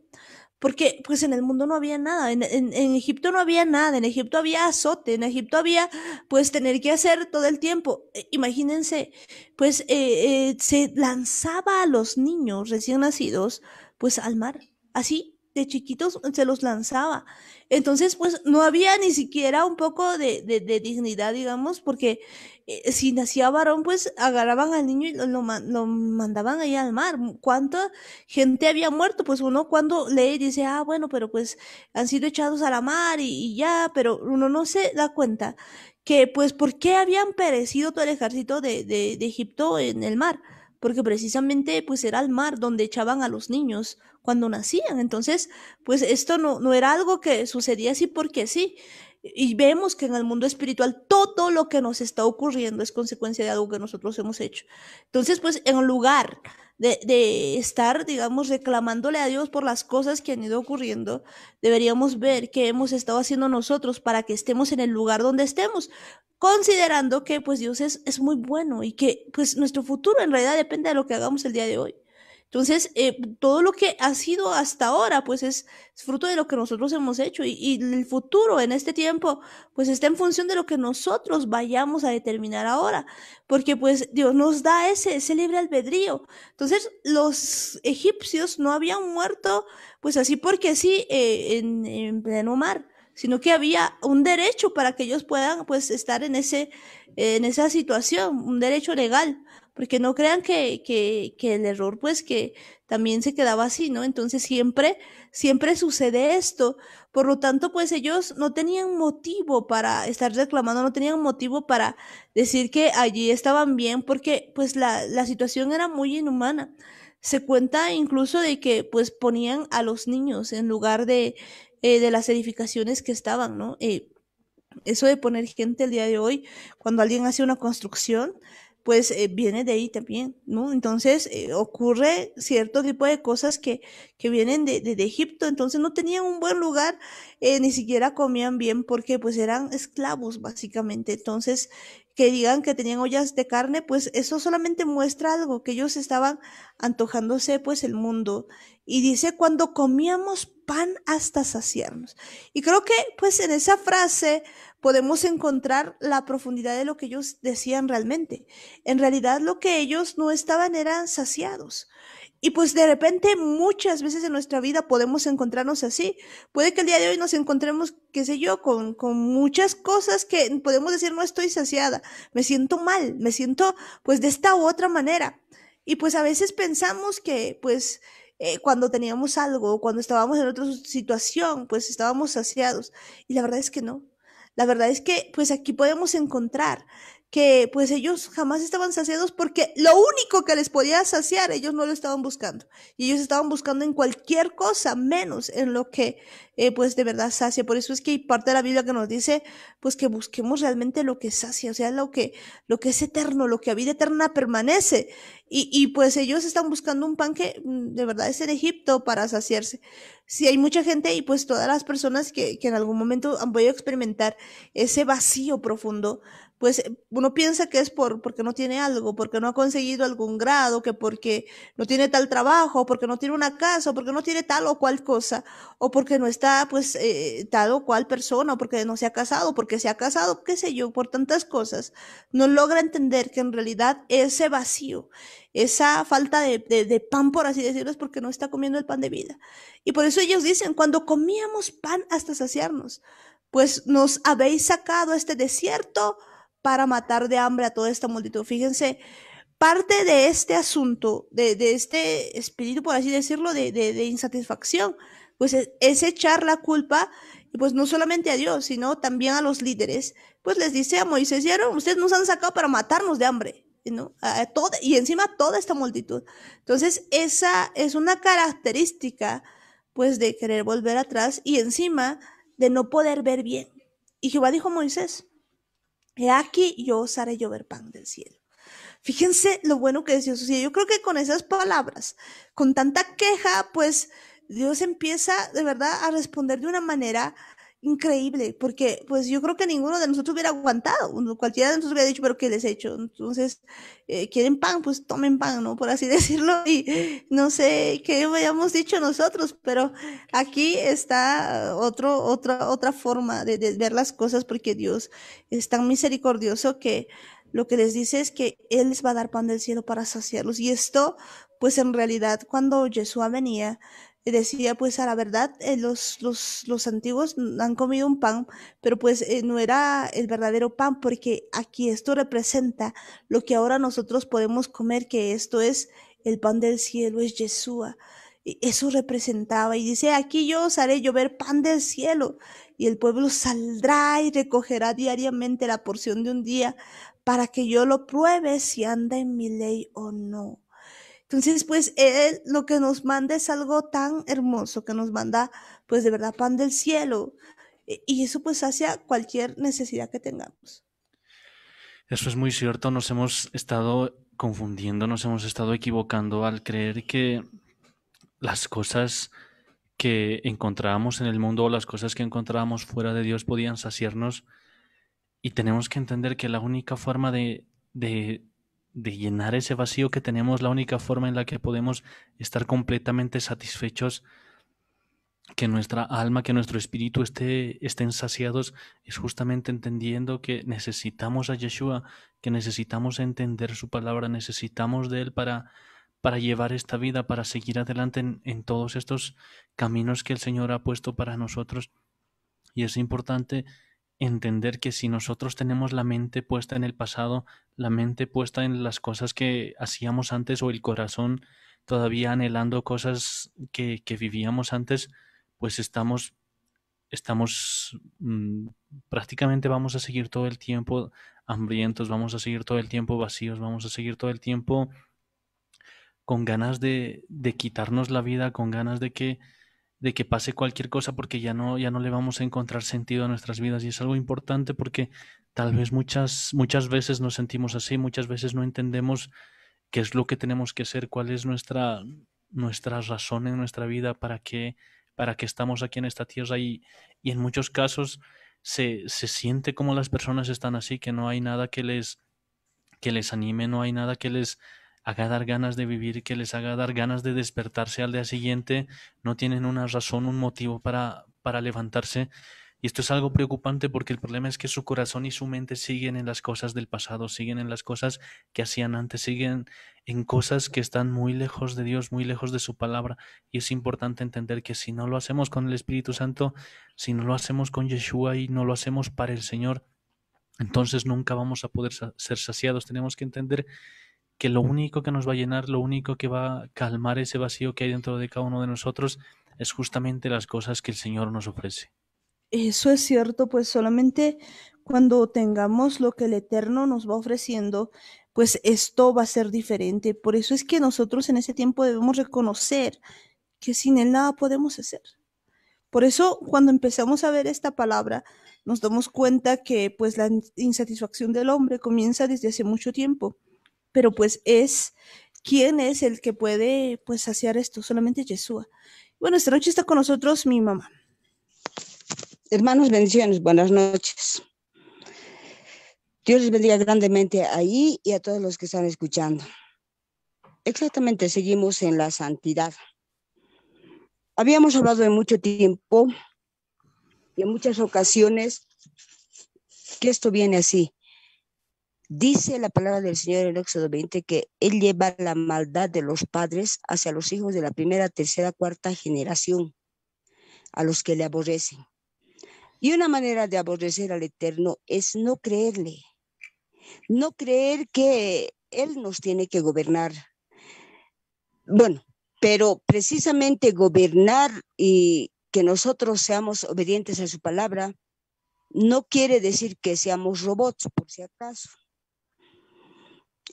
Porque pues en el mundo no había nada, en, en, Egipto no había nada, en Egipto había azote, en Egipto había pues tener que hacer todo el tiempo. Eh, imagínense, pues eh, eh, se lanzaba a los niños recién nacidos pues al mar, así, de chiquitos se los lanzaba. Entonces, pues no había ni siquiera un poco de, dignidad, digamos, porque eh, si nacía varón, pues agarraban al niño y lo, mandaban ahí al mar. ¿Cuánta gente había muerto? Pues uno cuando lee dice, ah, bueno, pero pues han sido echados a la mar y, ya, pero uno no se da cuenta que pues por qué habían perecido todo el ejército de, de, Egipto en el mar, porque precisamente pues era el mar donde echaban a los niños cuando nacían. Entonces, pues esto no, no era algo que sucedía así porque sí. Y vemos que en el mundo espiritual todo lo que nos está ocurriendo es consecuencia de algo que nosotros hemos hecho. Entonces, pues en lugar de, de, estar, digamos, reclamándole a Dios por las cosas que han ido ocurriendo, deberíamos ver qué hemos estado haciendo nosotros para que estemos en el lugar donde estemos, considerando que pues Dios es, es muy bueno y que pues nuestro futuro en realidad depende de lo que hagamos el día de hoy. Entonces, eh, todo lo que ha sido hasta ahora, pues es, fruto de lo que nosotros hemos hecho y, el futuro en este tiempo, pues está en función de lo que nosotros vayamos a determinar ahora, porque pues Dios nos da ese, ese libre albedrío. Entonces, los egipcios no habían muerto, pues así porque sí, eh, en, en pleno mar sino que había un derecho para que ellos puedan pues estar en ese en esa situación, un derecho legal, porque no crean que, que, que, el error pues que también se quedaba así, ¿no? Entonces siempre, siempre sucede esto. Por lo tanto, pues ellos no tenían motivo para estar reclamando, no tenían motivo para decir que allí estaban bien, porque pues la, la situación era muy inhumana. Se cuenta incluso de que pues ponían a los niños en lugar de, eh, de las edificaciones que estaban, ¿no? Eh, eso de poner gente el día de hoy, cuando alguien hace una construcción, pues eh, viene de ahí también, ¿no? Entonces eh, ocurre cierto tipo de cosas que, que vienen de, de, Egipto, entonces no tenían un buen lugar, eh, ni siquiera comían bien porque pues eran esclavos básicamente, entonces que digan que tenían ollas de carne, pues eso solamente muestra algo, que ellos estaban antojándose pues el mundo. Y dice, cuando comíamos pan hasta saciarnos. Y creo que pues en esa frase podemos encontrar la profundidad de lo que ellos decían realmente. En realidad lo que ellos no estaban eran saciados. Y pues de repente muchas veces en nuestra vida podemos encontrarnos así. Puede que el día de hoy nos encontremos, qué sé yo, con, con muchas cosas que podemos decir no estoy saciada, me siento mal, me siento pues de esta u otra manera. Y pues a veces pensamos que pues eh, cuando teníamos algo, cuando estábamos en otra situación, pues estábamos saciados. Y la verdad es que no. La verdad es que pues aquí podemos encontrar que pues ellos jamás estaban saciados porque lo único que les podía saciar, ellos no lo estaban buscando. Y ellos estaban buscando en cualquier cosa, menos en lo que eh, pues de verdad sacia. Por eso es que hay parte de la Biblia que nos dice pues que busquemos realmente lo que sacia, o sea, lo que, lo que es eterno, lo que a vida eterna permanece. Y, y pues ellos están buscando un pan que mm, de verdad es en Egipto para saciarse. Si hay mucha gente y pues todas las personas que, que en algún momento han podido experimentar ese vacío profundo, pues eh, uno piensa que es por, porque no tiene algo, porque no ha conseguido algún grado, que porque no tiene tal trabajo, porque no tiene una casa, porque no tiene tal o cual cosa, o porque no está pues eh, tal o cual persona, o porque no se ha casado, porque se ha casado, qué sé yo, por tantas cosas, no logra entender que en realidad ese vacío, esa falta de, de pan, por así decirlo, es porque no está comiendo el pan de vida. Y por eso ellos dicen, cuando comíamos pan hasta saciarnos, pues nos habéis sacado a este desierto, para matar de hambre a toda esta multitud. Fíjense, parte de este asunto, de, este espíritu, por así decirlo, de, insatisfacción, pues es, echar la culpa, pues no solamente a Dios, sino también a los líderes, pues les dice a Moisés, ¿Vieron? ustedes nos han sacado para matarnos de hambre, ¿no? A toda, y encima toda esta multitud. Entonces, esa es una característica, pues, de querer volver atrás y encima de no poder ver bien. Y Jehová dijo a Moisés, He aquí yo os haré llover pan del cielo. Fíjense lo bueno que es Dios. Yo creo que con esas palabras, con tanta queja, pues Dios empieza de verdad a responder de una manera increíble, porque pues yo creo que ninguno de nosotros hubiera aguantado, cualquiera de nosotros hubiera dicho, pero ¿qué les he hecho? Entonces, eh, quieren pan, pues tomen pan, ¿no? Por así decirlo, y no sé qué habíamos dicho nosotros, pero aquí está otro, otra, otra forma de, ver las cosas, porque Dios es tan misericordioso que lo que les dice es que Él les va a dar pan del cielo para saciarlos, y esto, pues en realidad, cuando Jesús venía, decía pues a la verdad eh, los, los, los, antiguos han comido un pan, pero pues eh, no era el verdadero pan porque aquí esto representa lo que ahora nosotros podemos comer, que esto es el pan del cielo, es Yeshua. Eso representaba y dice, aquí yo os haré llover pan del cielo y el pueblo saldrá y recogerá diariamente la porción de un día para que yo lo pruebe si anda en mi ley o no. Entonces, pues Él lo que nos manda es algo tan hermoso, que nos manda, pues de verdad, pan del cielo. E, y eso pues hacia cualquier necesidad que tengamos. Eso es muy cierto, nos hemos estado confundiendo, nos hemos estado equivocando al creer que las cosas que encontrábamos en el mundo o las cosas que encontrábamos fuera de Dios podían saciarnos y tenemos que entender que la única forma de, de de llenar ese vacío que tenemos, la única forma en la que podemos estar completamente satisfechos, que nuestra alma, que nuestro espíritu esté, estén saciados, es justamente entendiendo que necesitamos a Yeshua, que necesitamos entender su palabra, necesitamos de Él para, para llevar esta vida, para seguir adelante en, en todos estos caminos que el Señor ha puesto para nosotros. Y es importante entender que si nosotros tenemos la mente puesta en el pasado, la mente puesta en las cosas que hacíamos antes o el corazón todavía anhelando cosas que, vivíamos antes, pues estamos, estamos mm, prácticamente vamos a seguir todo el tiempo hambrientos, vamos a seguir todo el tiempo vacíos, vamos a seguir todo el tiempo con ganas de quitarnos la vida, con ganas de que de que pase cualquier cosa porque ya no, ya no le vamos a encontrar sentido a nuestras vidas. Y es algo importante porque tal vez muchas, muchas veces nos sentimos así, muchas veces no entendemos qué es lo que tenemos que hacer, cuál es nuestra, nuestra razón en nuestra vida, para qué, para qué estamos aquí en esta tierra. Y, y en muchos casos se, se siente como las personas están así, que no hay nada que les, que les anime, no hay nada que les haga dar ganas de vivir, que les haga dar ganas de despertarse al día siguiente, no tienen una razón, un motivo para, para levantarse. Y esto es algo preocupante porque el problema es que su corazón y su mente siguen en las cosas del pasado, siguen en las cosas que hacían antes, siguen en cosas que están muy lejos de Dios, muy lejos de su palabra. Y es importante entender que si no lo hacemos con el Espíritu Santo, si no lo hacemos con Yeshua y no lo hacemos para el Señor, entonces nunca vamos a poder ser saciados. Tenemos que entender que lo único que nos va a llenar, lo único que va a calmar ese vacío que hay dentro de cada uno de nosotros es justamente las cosas que el Señor nos ofrece. Eso es cierto, pues solamente cuando tengamos lo que el Eterno nos va ofreciendo, pues esto va a ser diferente. Por eso es que nosotros en ese tiempo debemos reconocer que sin Él nada podemos hacer. Por eso cuando empezamos a ver esta palabra, nos damos cuenta que pues la insatisfacción del hombre comienza desde hace mucho tiempo pero pues es, ¿quién es el que puede pues saciar esto? Solamente Yeshua. Bueno, esta noche está con nosotros mi mamá. Hermanos, bendiciones, buenas noches. Dios les bendiga grandemente ahí y a todos los que están escuchando. Exactamente, seguimos en la santidad. Habíamos hablado de mucho tiempo y en muchas ocasiones que esto viene así. Dice la palabra del Señor en Éxodo 20 que Él lleva la maldad de los padres hacia los hijos de la primera, tercera, cuarta generación, a los que le aborrecen. Y una manera de aborrecer al Eterno es no creerle, no creer que Él nos tiene que gobernar. Bueno, pero precisamente gobernar y que nosotros seamos obedientes a su palabra no quiere decir que seamos robots, por si acaso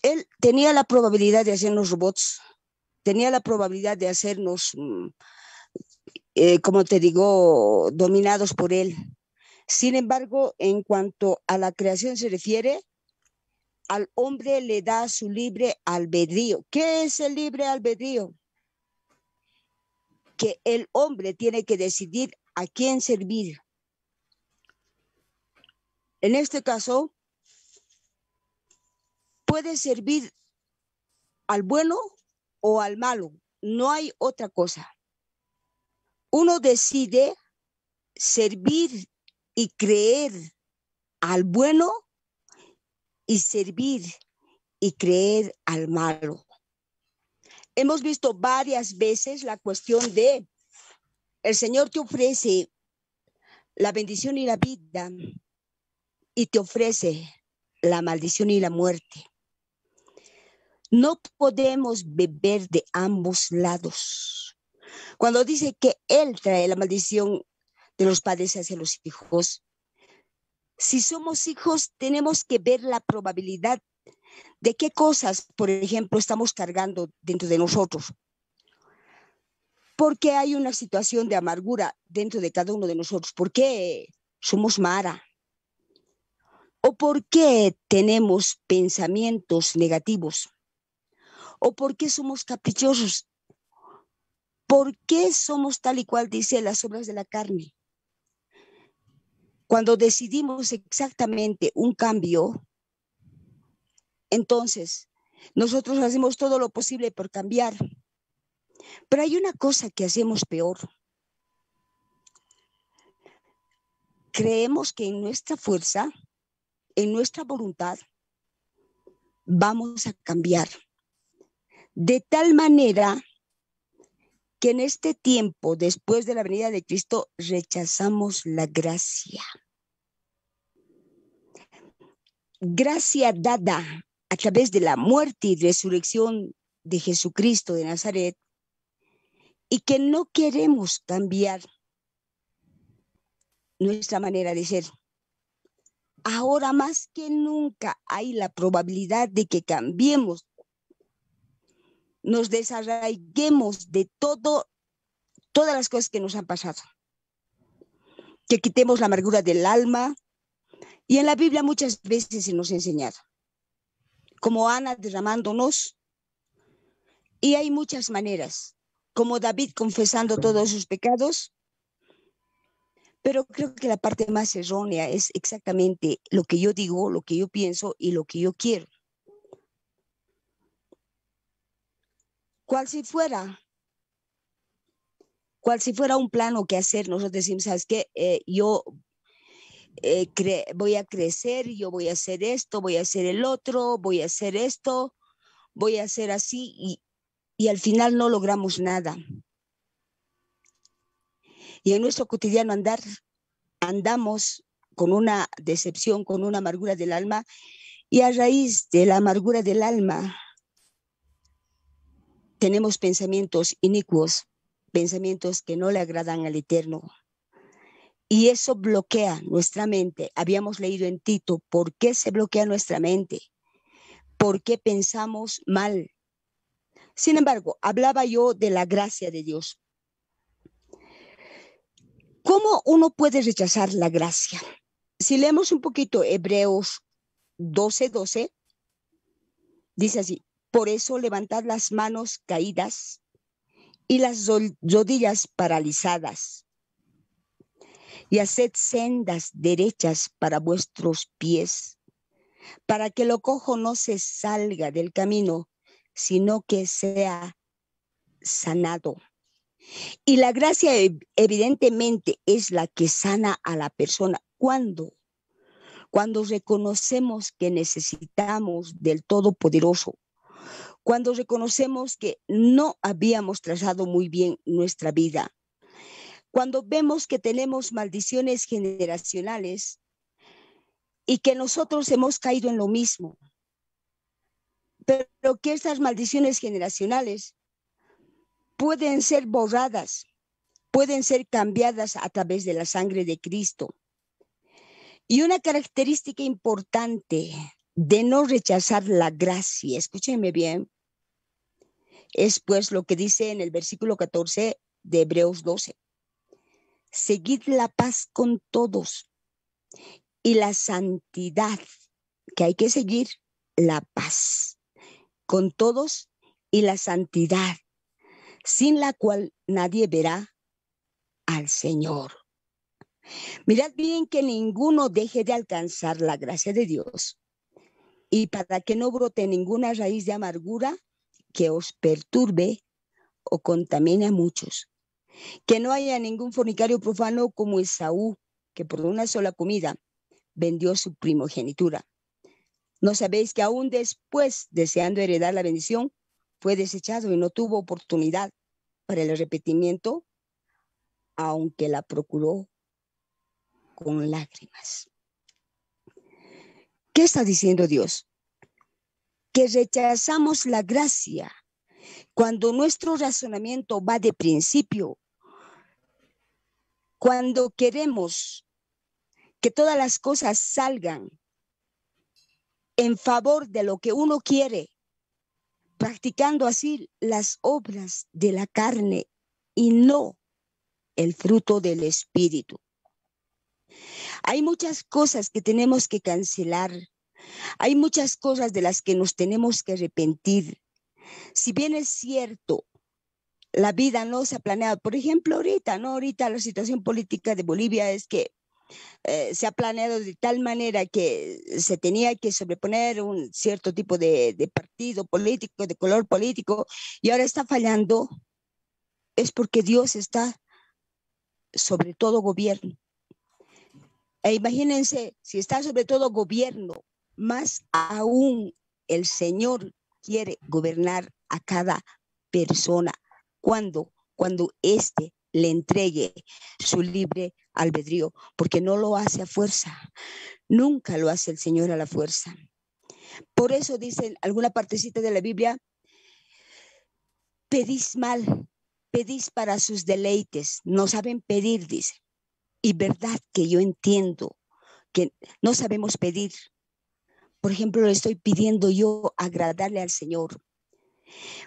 él tenía la probabilidad de hacernos robots, tenía la probabilidad de hacernos, mm, eh, como te digo, dominados por él. Sin embargo, en cuanto a la creación se refiere, al hombre le da su libre albedrío. ¿Qué es el libre albedrío? Que el hombre tiene que decidir a quién servir. En este caso, puede servir al bueno o al malo, no hay otra cosa. Uno decide servir y creer al bueno y servir y creer al malo. Hemos visto varias veces la cuestión de el Señor te ofrece la bendición y la vida y te ofrece la maldición y la muerte. No podemos beber de ambos lados. Cuando dice que Él trae la maldición de los padres hacia los hijos, si somos hijos tenemos que ver la probabilidad de qué cosas, por ejemplo, estamos cargando dentro de nosotros. Porque hay una situación de amargura dentro de cada uno de nosotros. ¿Por qué somos Mara? ¿O por qué tenemos pensamientos negativos? ¿O por qué somos caprichosos? ¿Por qué somos tal y cual dice las obras de la carne? Cuando decidimos exactamente un cambio, entonces nosotros hacemos todo lo posible por cambiar. Pero hay una cosa que hacemos peor. Creemos que en nuestra fuerza, en nuestra voluntad, vamos a cambiar. De tal manera que en este tiempo, después de la venida de Cristo, rechazamos la gracia. Gracia dada a través de la muerte y resurrección de Jesucristo de Nazaret y que no queremos cambiar nuestra manera de ser. Ahora más que nunca hay la probabilidad de que cambiemos nos desarraiguemos de todo, todas las cosas que nos han pasado, que quitemos la amargura del alma. Y en la Biblia muchas veces se nos ha enseñado, como Ana derramándonos, y hay muchas maneras, como David confesando todos sus pecados, pero creo que la parte más errónea es exactamente lo que yo digo, lo que yo pienso y lo que yo quiero. cual si fuera, cual si fuera un plano que hacer, nosotros decimos, ¿sabes qué? Eh, yo eh, voy a crecer, yo voy a hacer esto, voy a hacer el otro, voy a hacer esto, voy a hacer así y, y al final no logramos nada. Y en nuestro cotidiano andar, andamos con una decepción, con una amargura del alma y a raíz de la amargura del alma tenemos pensamientos inicuos, pensamientos que no le agradan al Eterno. Y eso bloquea nuestra mente. Habíamos leído en Tito, ¿por qué se bloquea nuestra mente? ¿Por qué pensamos mal? Sin embargo, hablaba yo de la gracia de Dios. ¿Cómo uno puede rechazar la gracia? Si leemos un poquito Hebreos 12:12, 12, dice así, por eso levantad las manos caídas y las rodillas paralizadas. Y haced sendas derechas para vuestros pies, para que lo cojo no se salga del camino, sino que sea sanado. Y la gracia e-, evidentemente es la que sana a la persona. ¿Cuándo? Cuando reconocemos que necesitamos del Todopoderoso cuando reconocemos que no habíamos trazado muy bien nuestra vida, cuando vemos que tenemos maldiciones generacionales y que nosotros hemos caído en lo mismo, pero que estas maldiciones generacionales pueden ser borradas, pueden ser cambiadas a través de la sangre de Cristo. Y una característica importante de no rechazar la gracia, escúchenme bien, es pues lo que dice en el versículo 14 de Hebreos 12. Seguid la paz con todos y la santidad, que hay que seguir la paz con todos y la santidad, sin la cual nadie verá al Señor. Mirad bien que ninguno deje de alcanzar la gracia de Dios y para que no brote ninguna raíz de amargura que os perturbe o contamine a muchos. Que no haya ningún fornicario profano como Esaú, que por una sola comida vendió su primogenitura. ¿No sabéis que aún después, deseando heredar la bendición, fue desechado y no tuvo oportunidad para el arrepentimiento, aunque la procuró con lágrimas? ¿Qué está diciendo Dios? que rechazamos la gracia, cuando nuestro razonamiento va de principio, cuando queremos que todas las cosas salgan en favor de lo que uno quiere, practicando así las obras de la carne y no el fruto del espíritu. Hay muchas cosas que tenemos que cancelar hay muchas cosas de las que nos tenemos que arrepentir. Si bien es cierto, la vida no se ha planeado. Por ejemplo, ahorita, ¿no? Ahorita la situación política de Bolivia es que eh, se ha planeado de tal manera que se tenía que sobreponer un cierto tipo de, partido político, de color político, y ahora está fallando, es porque Dios está sobre todo gobierno. E imagínense, si está sobre todo gobierno, más aún, el Señor quiere gobernar a cada persona cuando, cuando éste le entregue su libre albedrío, porque no lo hace a fuerza. Nunca lo hace el Señor a la fuerza. Por eso dice alguna partecita de la Biblia, pedís mal, pedís para sus deleites, no saben pedir, dice. Y verdad que yo entiendo que no sabemos pedir, por ejemplo, le estoy pidiendo yo agradarle al Señor.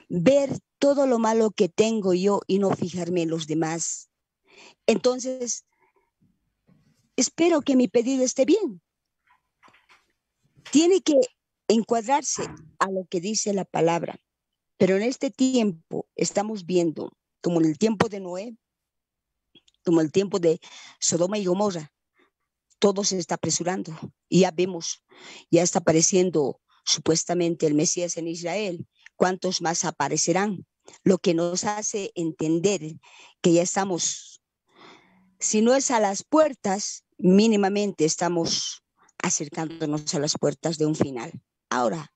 Ver todo lo malo que tengo yo y no fijarme en los demás. Entonces, espero que mi pedido esté bien. Tiene que encuadrarse a lo que dice la palabra. Pero en este tiempo estamos viendo, como en el tiempo de Noé, como el tiempo de Sodoma y Gomorra, todo se está apresurando. Y ya vemos, ya está apareciendo supuestamente el Mesías en Israel. ¿Cuántos más aparecerán? Lo que nos hace entender que ya estamos, si no es a las puertas, mínimamente estamos acercándonos a las puertas de un final. Ahora,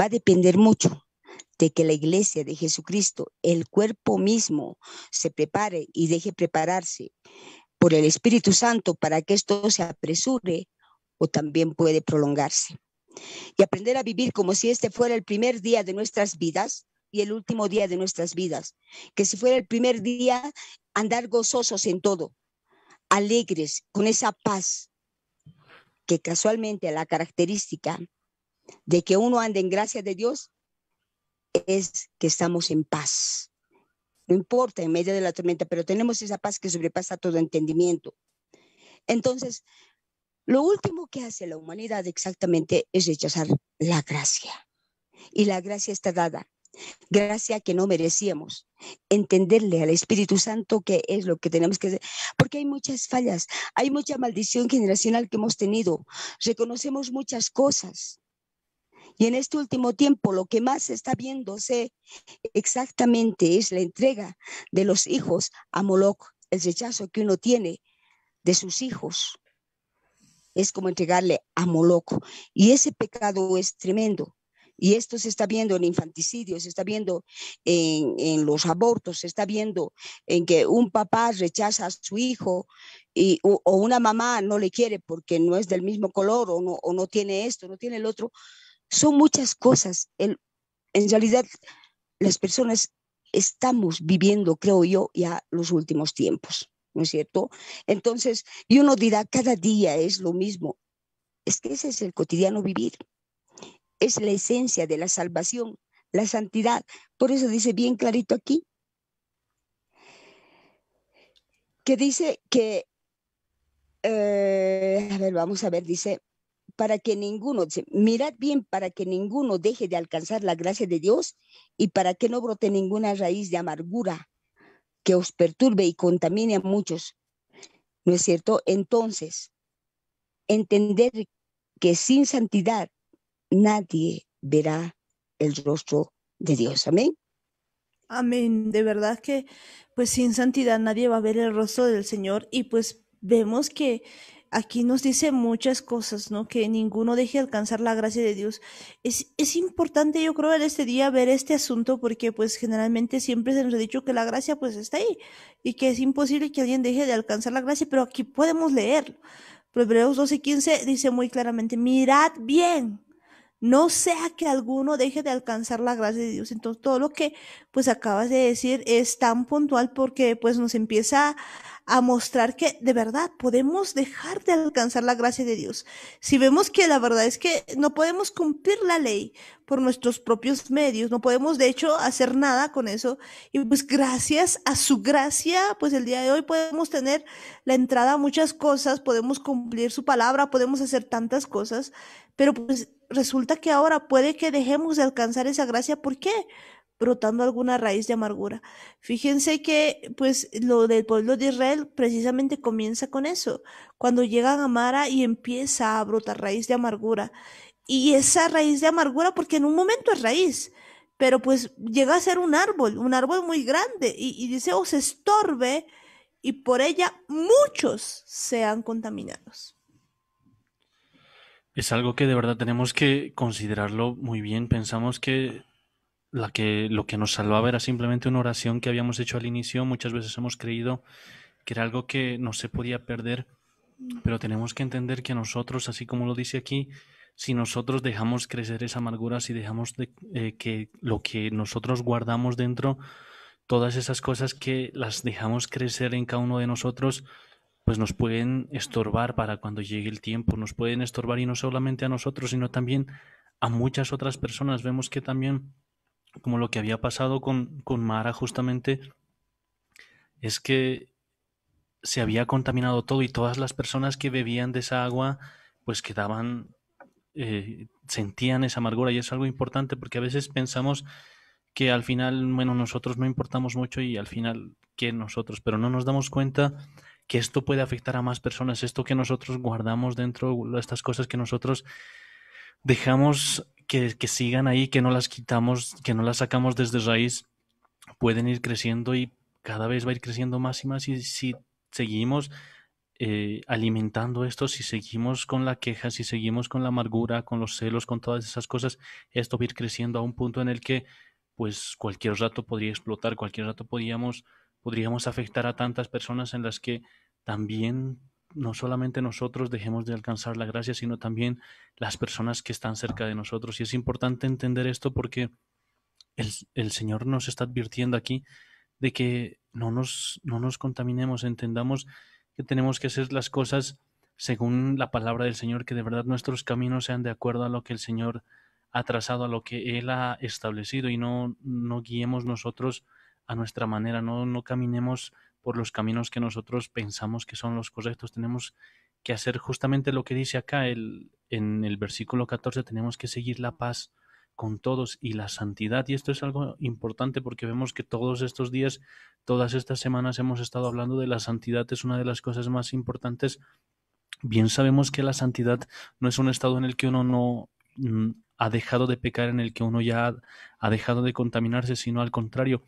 va a depender mucho de que la iglesia de Jesucristo, el cuerpo mismo, se prepare y deje prepararse por el Espíritu Santo para que esto se apresure o también puede prolongarse. Y aprender a vivir como si este fuera el primer día de nuestras vidas y el último día de nuestras vidas. Que si fuera el primer día, andar gozosos en todo, alegres, con esa paz que casualmente la característica de que uno ande en gracia de Dios es que estamos en paz no importa, en medio de la tormenta, pero tenemos esa paz que sobrepasa todo entendimiento. Entonces, lo último que hace la humanidad exactamente es rechazar la gracia. Y la gracia está dada, gracia que no merecíamos. Entenderle al Espíritu Santo que es lo que tenemos que hacer, porque hay muchas fallas, hay mucha maldición generacional que hemos tenido, reconocemos muchas cosas, y en este último tiempo lo que más está viéndose exactamente es la entrega de los hijos a Moloc. el rechazo que uno tiene de sus hijos. Es como entregarle a Moloch. Y ese pecado es tremendo. Y esto se está viendo en infanticidios, se está viendo en, los abortos, se está viendo en que un papá rechaza a su hijo y, o, una mamá no le quiere porque no es del mismo color o no, o no tiene esto, no tiene el otro. Son muchas cosas. en realidad, las personas estamos viviendo, creo yo, ya los últimos tiempos, ¿no es cierto? Entonces, y uno dirá, cada día es lo mismo. Es que ese es el cotidiano vivir. Es la esencia de la salvación, la santidad. Por eso dice bien clarito aquí, que dice que, eh, a ver, vamos a ver, dice, para que ninguno, mirad bien, para que ninguno deje de alcanzar la gracia de Dios y para que no brote ninguna raíz de amargura que os perturbe y contamine a muchos. ¿No es cierto? Entonces, entender que sin santidad nadie verá el rostro de Dios. Amén. Amén. De verdad que, pues sin santidad nadie va a ver el rostro del Señor y pues vemos que aquí nos dice muchas cosas, ¿no? Que ninguno deje alcanzar la gracia de Dios. Es, es importante, yo creo, en este día ver este asunto porque pues generalmente siempre se nos ha dicho que la gracia pues está ahí y que es imposible que alguien deje de alcanzar la gracia, pero aquí podemos leerlo. Proverbios 15 dice muy claramente, mirad bien no sea que alguno deje de alcanzar la gracia de Dios. Entonces, todo lo que pues acabas de decir es tan puntual porque pues nos empieza a mostrar que de verdad podemos dejar de alcanzar la gracia de Dios. Si vemos que la verdad es que no podemos cumplir la ley por nuestros propios medios, no podemos de hecho hacer nada con eso. Y pues gracias a su gracia, pues el día de hoy podemos tener la entrada a muchas cosas, podemos cumplir su palabra, podemos hacer tantas cosas, pero pues resulta que ahora puede que dejemos de alcanzar esa gracia. ¿Por qué? brotando alguna raíz de amargura. Fíjense que, pues, lo del pueblo de Israel precisamente comienza con eso, cuando llega a y empieza a brotar raíz de amargura. Y esa raíz de amargura, porque en un momento es raíz, pero pues llega a ser un árbol, un árbol muy grande, y, y dice, o oh, se estorbe, y por ella muchos sean contaminados. Es algo que de verdad tenemos que considerarlo muy bien. Pensamos que, la que lo que nos salvaba era simplemente una oración que habíamos hecho al inicio. Muchas veces hemos creído que era algo que no se podía perder, pero tenemos que entender que nosotros, así como lo dice aquí, si nosotros dejamos crecer esa amargura, si dejamos eh, que lo que nosotros guardamos dentro, todas esas cosas que las dejamos crecer en cada uno de nosotros, pues nos pueden estorbar para cuando llegue el tiempo, nos pueden estorbar y no solamente a nosotros, sino también a muchas otras personas. Vemos que también, como lo que había pasado con, Mara justamente, es que se había contaminado todo y todas las personas que bebían de esa agua pues quedaban, eh, sentían esa amargura y es algo importante porque a veces pensamos que al final, bueno, nosotros no importamos mucho y al final que nosotros, pero no nos damos cuenta que esto puede afectar a más personas, esto que nosotros guardamos dentro, estas cosas que nosotros dejamos que, sigan ahí, que no las quitamos, que no las sacamos desde raíz, pueden ir creciendo y cada vez va a ir creciendo más y más y si seguimos eh, alimentando esto, si seguimos con la queja, si seguimos con la amargura, con los celos, con todas esas cosas, esto va a ir creciendo a un punto en el que pues cualquier rato podría explotar, cualquier rato podríamos afectar a tantas personas en las que también no solamente nosotros dejemos de alcanzar la gracia, sino también las personas que están cerca de nosotros. Y es importante entender esto porque el, Señor nos está advirtiendo aquí de que no nos, no nos contaminemos, entendamos que tenemos que hacer las cosas según la palabra del Señor, que de verdad nuestros caminos sean de acuerdo a lo que el Señor ha trazado, a lo que Él ha establecido y no, no guiemos nosotros a nuestra manera, no, no caminemos por los caminos que nosotros pensamos que son los correctos. Tenemos que hacer justamente lo que dice acá el, en el versículo 14, tenemos que seguir la paz con todos y la santidad. Y esto es algo importante porque vemos que todos estos días, todas estas semanas hemos estado hablando de la santidad, es una de las cosas más importantes. Bien sabemos que la santidad no es un estado en el que uno no mm, ha dejado de pecar, en el que uno ya ha dejado de contaminarse, sino al contrario,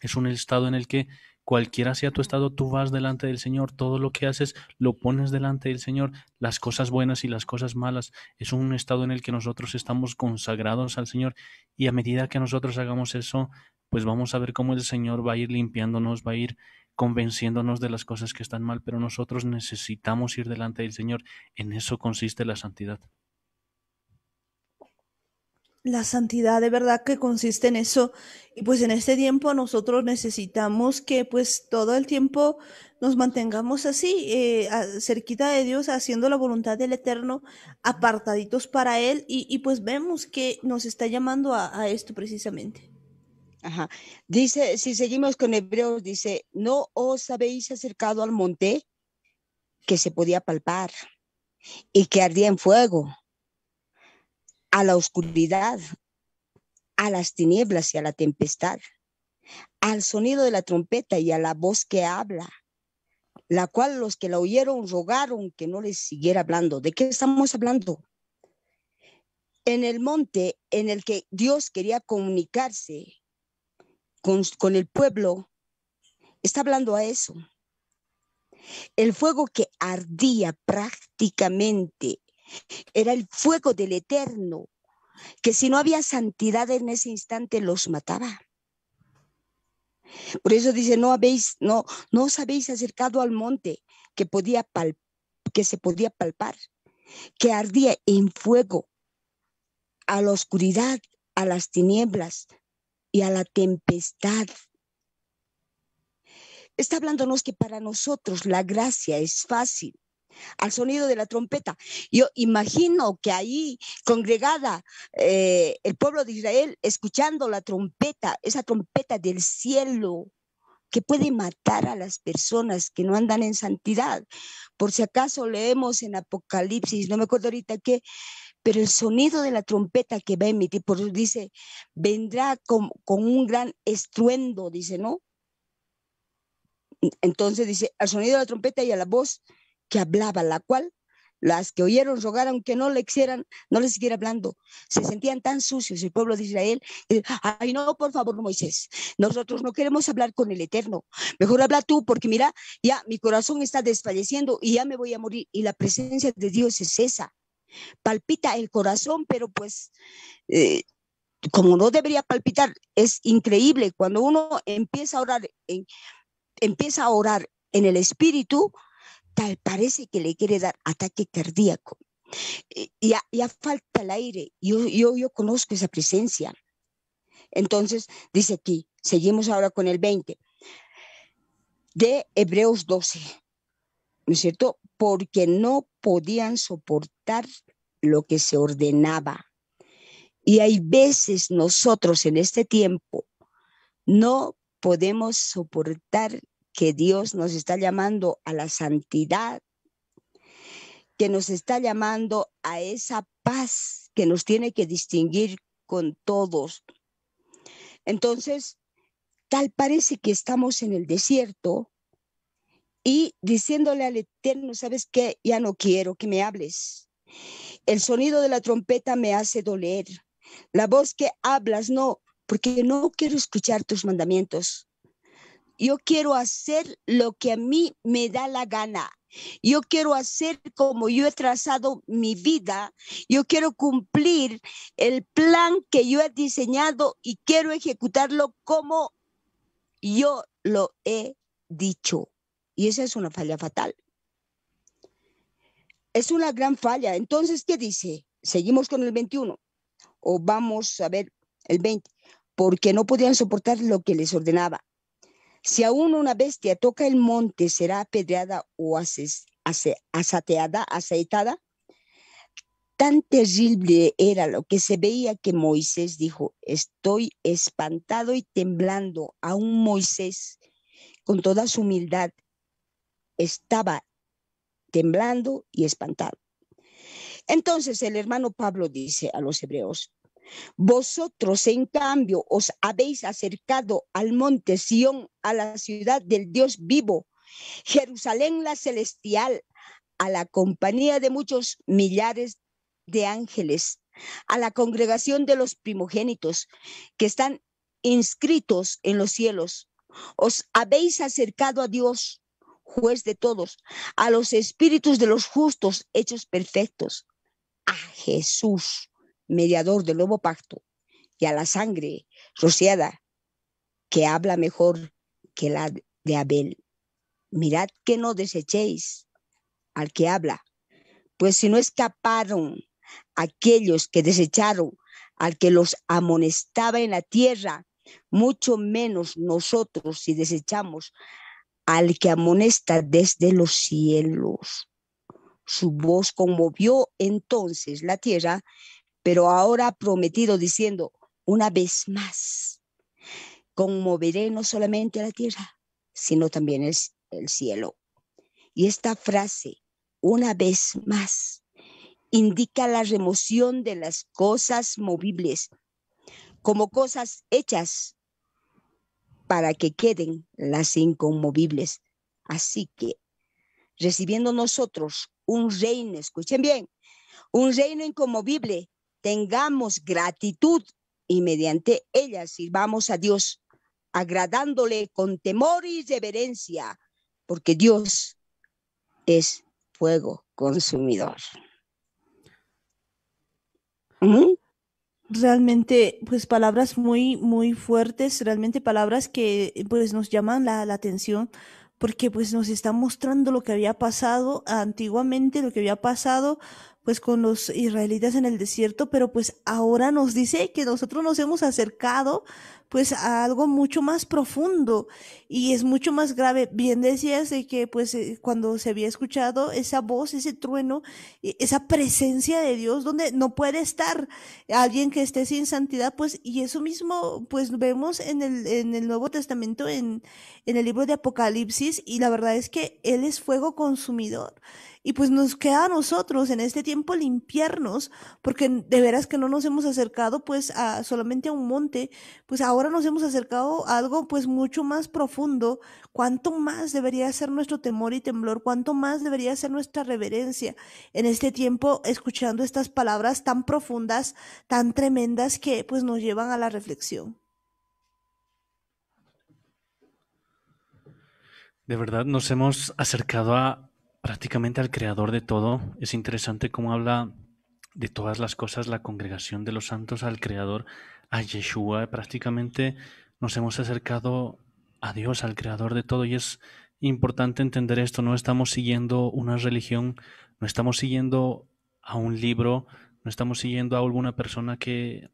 es un estado en el que cualquiera sea tu estado, tú vas delante del Señor, todo lo que haces lo pones delante del Señor, las cosas buenas y las cosas malas. Es un estado en el que nosotros estamos consagrados al Señor y a medida que nosotros hagamos eso, pues vamos a ver cómo el Señor va a ir limpiándonos, va a ir convenciéndonos de las cosas que están mal, pero nosotros necesitamos ir delante del Señor. En eso consiste la santidad la santidad de verdad que consiste en eso. Y pues en este tiempo nosotros necesitamos que pues todo el tiempo nos mantengamos así, eh, cerquita de Dios, haciendo la voluntad del Eterno, apartaditos para Él. Y, pues vemos que nos está llamando a, a esto precisamente. Ajá. Dice, si seguimos con Hebreos, dice, no os habéis acercado al monte que se podía palpar y que ardía en fuego a la oscuridad, a las tinieblas y a la tempestad, al sonido de la trompeta y a la voz que habla, la cual los que la oyeron rogaron que no les siguiera hablando. ¿De qué estamos hablando? En el monte en el que Dios quería comunicarse con, el pueblo, está hablando a eso. El fuego que ardía prácticamente era el fuego del eterno, que si no había santidad en ese instante los mataba. Por eso dice, no habéis, no, no os habéis acercado al monte que, podía que se podía palpar, que ardía en fuego, a la oscuridad, a las tinieblas y a la tempestad. Está hablándonos que para nosotros la gracia es fácil, al sonido de la trompeta. Yo imagino que ahí congregada eh, el pueblo de Israel escuchando la trompeta, esa trompeta del cielo que puede matar a las personas que no andan en santidad. Por si acaso leemos en Apocalipsis, no me acuerdo ahorita qué, pero el sonido de la trompeta que va a emitir, por eso dice, vendrá con un gran estruendo, dice, ¿no? Entonces dice, al sonido de la trompeta y a la voz que hablaba, la cual las que oyeron rogaron que no le hicieran, no le siguiera hablando. Se sentían tan sucios el pueblo de Israel. Ay, no, por favor, Moisés, nosotros no queremos hablar con el Eterno. Mejor habla tú, porque mira, ya mi corazón está desfalleciendo y ya me voy a morir. Y la presencia de Dios es esa. Palpita el corazón, pero pues, eh, como no debería palpitar, es increíble. Cuando uno empieza a orar, empieza a orar en el Espíritu, tal parece que le quiere dar ataque cardíaco. Ya, ya falta el aire, yo, yo, yo conozco esa presencia. Entonces, dice aquí, seguimos ahora con el 20, de Hebreos 12, ¿no es cierto? Porque no podían soportar lo que se ordenaba. Y hay veces nosotros en este tiempo no podemos soportar que Dios nos está llamando a la santidad, que nos está llamando a esa paz que nos tiene que distinguir con todos. Entonces, tal parece que estamos en el desierto y diciéndole al Eterno, ¿sabes qué? Ya no quiero que me hables. El sonido de la trompeta me hace doler. La voz que hablas, no, porque no quiero escuchar tus mandamientos. Yo quiero hacer lo que a mí me da la gana. Yo quiero hacer como yo he trazado mi vida. Yo quiero cumplir el plan que yo he diseñado y quiero ejecutarlo como yo lo he dicho. Y esa es una falla fatal. Es una gran falla. Entonces, ¿qué dice? Seguimos con el 21 o vamos a ver el 20, porque no podían soportar lo que les ordenaba. Si aún una bestia toca el monte, será apedreada o asateada, aceitada. Tan terrible era lo que se veía que Moisés dijo, estoy espantado y temblando. Aún Moisés, con toda su humildad, estaba temblando y espantado. Entonces el hermano Pablo dice a los hebreos, vosotros, en cambio, os habéis acercado al monte Sión, a la ciudad del Dios vivo, Jerusalén la celestial, a la compañía de muchos millares de ángeles, a la congregación de los primogénitos que están inscritos en los cielos. Os habéis acercado a Dios, juez de todos, a los espíritus de los justos hechos perfectos, a Jesús, mediador del nuevo pacto, y a la sangre rociada que habla mejor que la de Abel. Mirad que no desechéis al que habla, pues si no escaparon aquellos que desecharon al que los amonestaba en la tierra, mucho menos nosotros si desechamos al que amonesta desde los cielos. Su voz conmovió entonces la tierra pero ahora prometido diciendo, una vez más, conmoveré no solamente a la tierra, sino también el, el cielo. Y esta frase, una vez más, indica la remoción de las cosas movibles como cosas hechas para que queden las inconmovibles. Así que, recibiendo nosotros un reino, escuchen bien, un reino inconmovible tengamos gratitud y mediante ella sirvamos a Dios, agradándole con temor y reverencia, porque Dios es fuego consumidor. Realmente, pues palabras muy, muy fuertes, realmente palabras que pues nos llaman la, atención porque pues nos está mostrando lo que había pasado antiguamente, lo que había pasado pues, con los israelitas en el desierto, pero pues ahora nos dice que nosotros nos hemos acercado pues a algo mucho más profundo y es mucho más grave. Bien decías de que pues eh, cuando se había escuchado esa voz, ese trueno, e, esa presencia de Dios donde no puede estar alguien que esté sin santidad, pues y eso mismo pues vemos en el, Nuevo Testamento, en, en el libro de Apocalipsis y la verdad es que Él es fuego consumidor y pues nos queda a nosotros en este tiempo limpiarnos, porque de veras que no nos hemos acercado pues a solamente a un monte, pues ahora nos hemos acercado a algo pues mucho más profundo. Cuánto más debería ser nuestro temor y temblor, cuánto más debería ser nuestra reverencia en este tiempo escuchando estas palabras tan profundas, tan tremendas que pues nos llevan a la reflexión. De verdad nos hemos acercado a prácticamente al creador de todo. Es interesante cómo habla de todas las cosas la congregación de los santos al creador, a Yeshua. Prácticamente nos hemos acercado a Dios, al creador de todo. Y es importante entender esto. No estamos siguiendo una religión, no estamos siguiendo a un libro, no estamos siguiendo a alguna persona que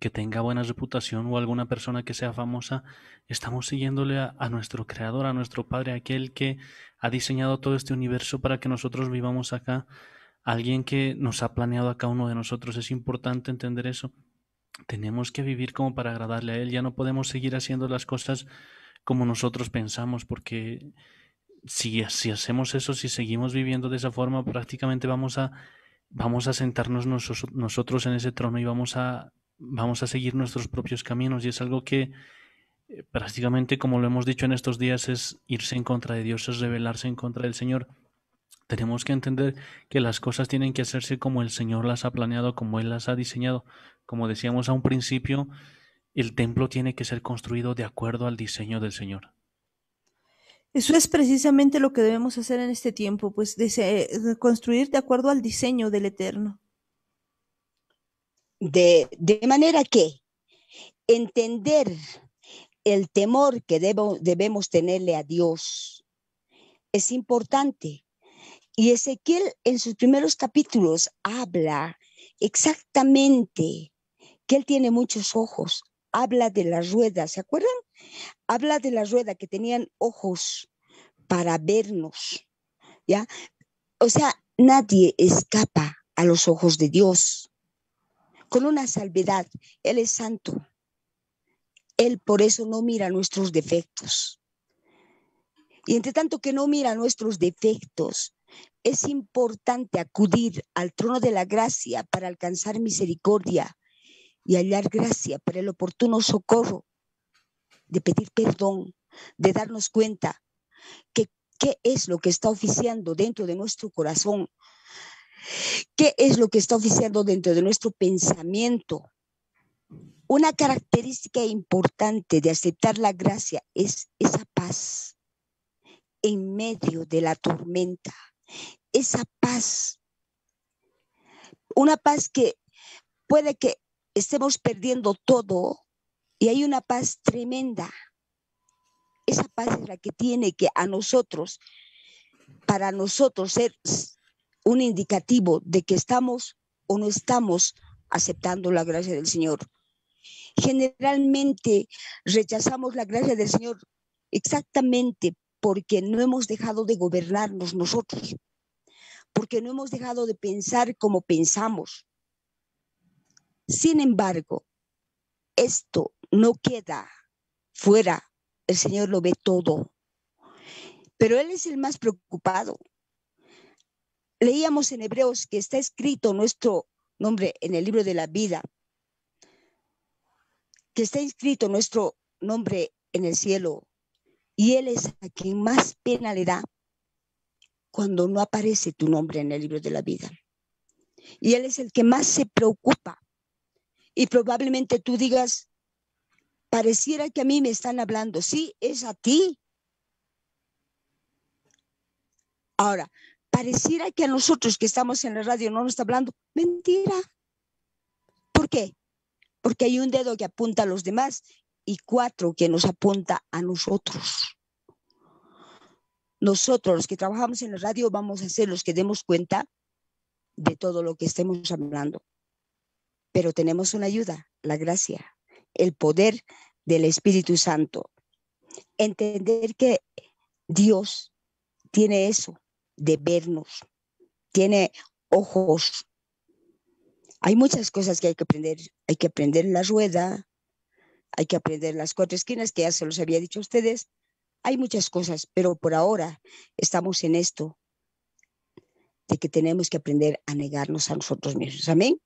que tenga buena reputación o alguna persona que sea famosa, estamos siguiéndole a, nuestro creador, a nuestro padre, aquel que ha diseñado todo este universo para que nosotros vivamos acá, alguien que nos ha planeado a uno de nosotros. Es importante entender eso. Tenemos que vivir como para agradarle a él, ya no podemos seguir haciendo las cosas como nosotros pensamos, porque si, hacemos eso, si seguimos viviendo de esa forma, prácticamente vamos a, vamos a sentarnos nosotros en ese trono y vamos a vamos a seguir nuestros propios caminos y es algo que eh, prácticamente, como lo hemos dicho en estos días, es irse en contra de Dios, es rebelarse en contra del Señor. Tenemos que entender que las cosas tienen que hacerse como el Señor las ha planeado, como Él las ha diseñado. Como decíamos a un principio, el templo tiene que ser construido de acuerdo al diseño del Señor. Eso es precisamente lo que debemos hacer en este tiempo, pues construir de acuerdo al diseño del Eterno. De, manera que entender el temor que debemos tenerle a Dios es importante. Y Ezequiel en sus primeros capítulos habla exactamente que él tiene muchos ojos. Habla de las ruedas, ¿se acuerdan? Habla de la rueda que tenían ojos para vernos, ¿ya? O sea, nadie escapa a los ojos de Dios con una salvedad. Él es santo. Él por eso no mira nuestros defectos. Y entre tanto que no mira nuestros defectos, es importante acudir al trono de la gracia para alcanzar misericordia y hallar gracia para el oportuno socorro, de pedir perdón, de darnos cuenta que qué es lo que está oficiando dentro de nuestro corazón ¿Qué es lo que está oficiando dentro de nuestro pensamiento? Una característica importante de aceptar la gracia es esa paz en medio de la tormenta, esa paz, una paz que puede que estemos perdiendo todo y hay una paz tremenda. Esa paz es la que tiene que a nosotros, para nosotros ser un indicativo de que estamos o no estamos aceptando la gracia del Señor. Generalmente rechazamos la gracia del Señor exactamente porque no hemos dejado de gobernarnos nosotros, porque no hemos dejado de pensar como pensamos. Sin embargo, esto no queda fuera, el Señor lo ve todo, pero Él es el más preocupado, Leíamos en Hebreos que está escrito nuestro nombre en el libro de la vida, que está escrito nuestro nombre en el cielo, y Él es a quien más pena le da cuando no aparece tu nombre en el libro de la vida. Y Él es el que más se preocupa. Y probablemente tú digas, pareciera que a mí me están hablando. Sí, es a ti. Ahora, pareciera que a nosotros que estamos en la radio no nos está hablando. Mentira. ¿Por qué? Porque hay un dedo que apunta a los demás y cuatro que nos apunta a nosotros. Nosotros los que trabajamos en la radio vamos a ser los que demos cuenta de todo lo que estemos hablando. Pero tenemos una ayuda, la gracia, el poder del Espíritu Santo. Entender que Dios tiene eso de vernos, tiene ojos. Hay muchas cosas que hay que aprender. Hay que aprender la rueda, hay que aprender las cuatro esquinas, que ya se los había dicho a ustedes. Hay muchas cosas, pero por ahora estamos en esto, de que tenemos que aprender a negarnos a nosotros mismos. Amén.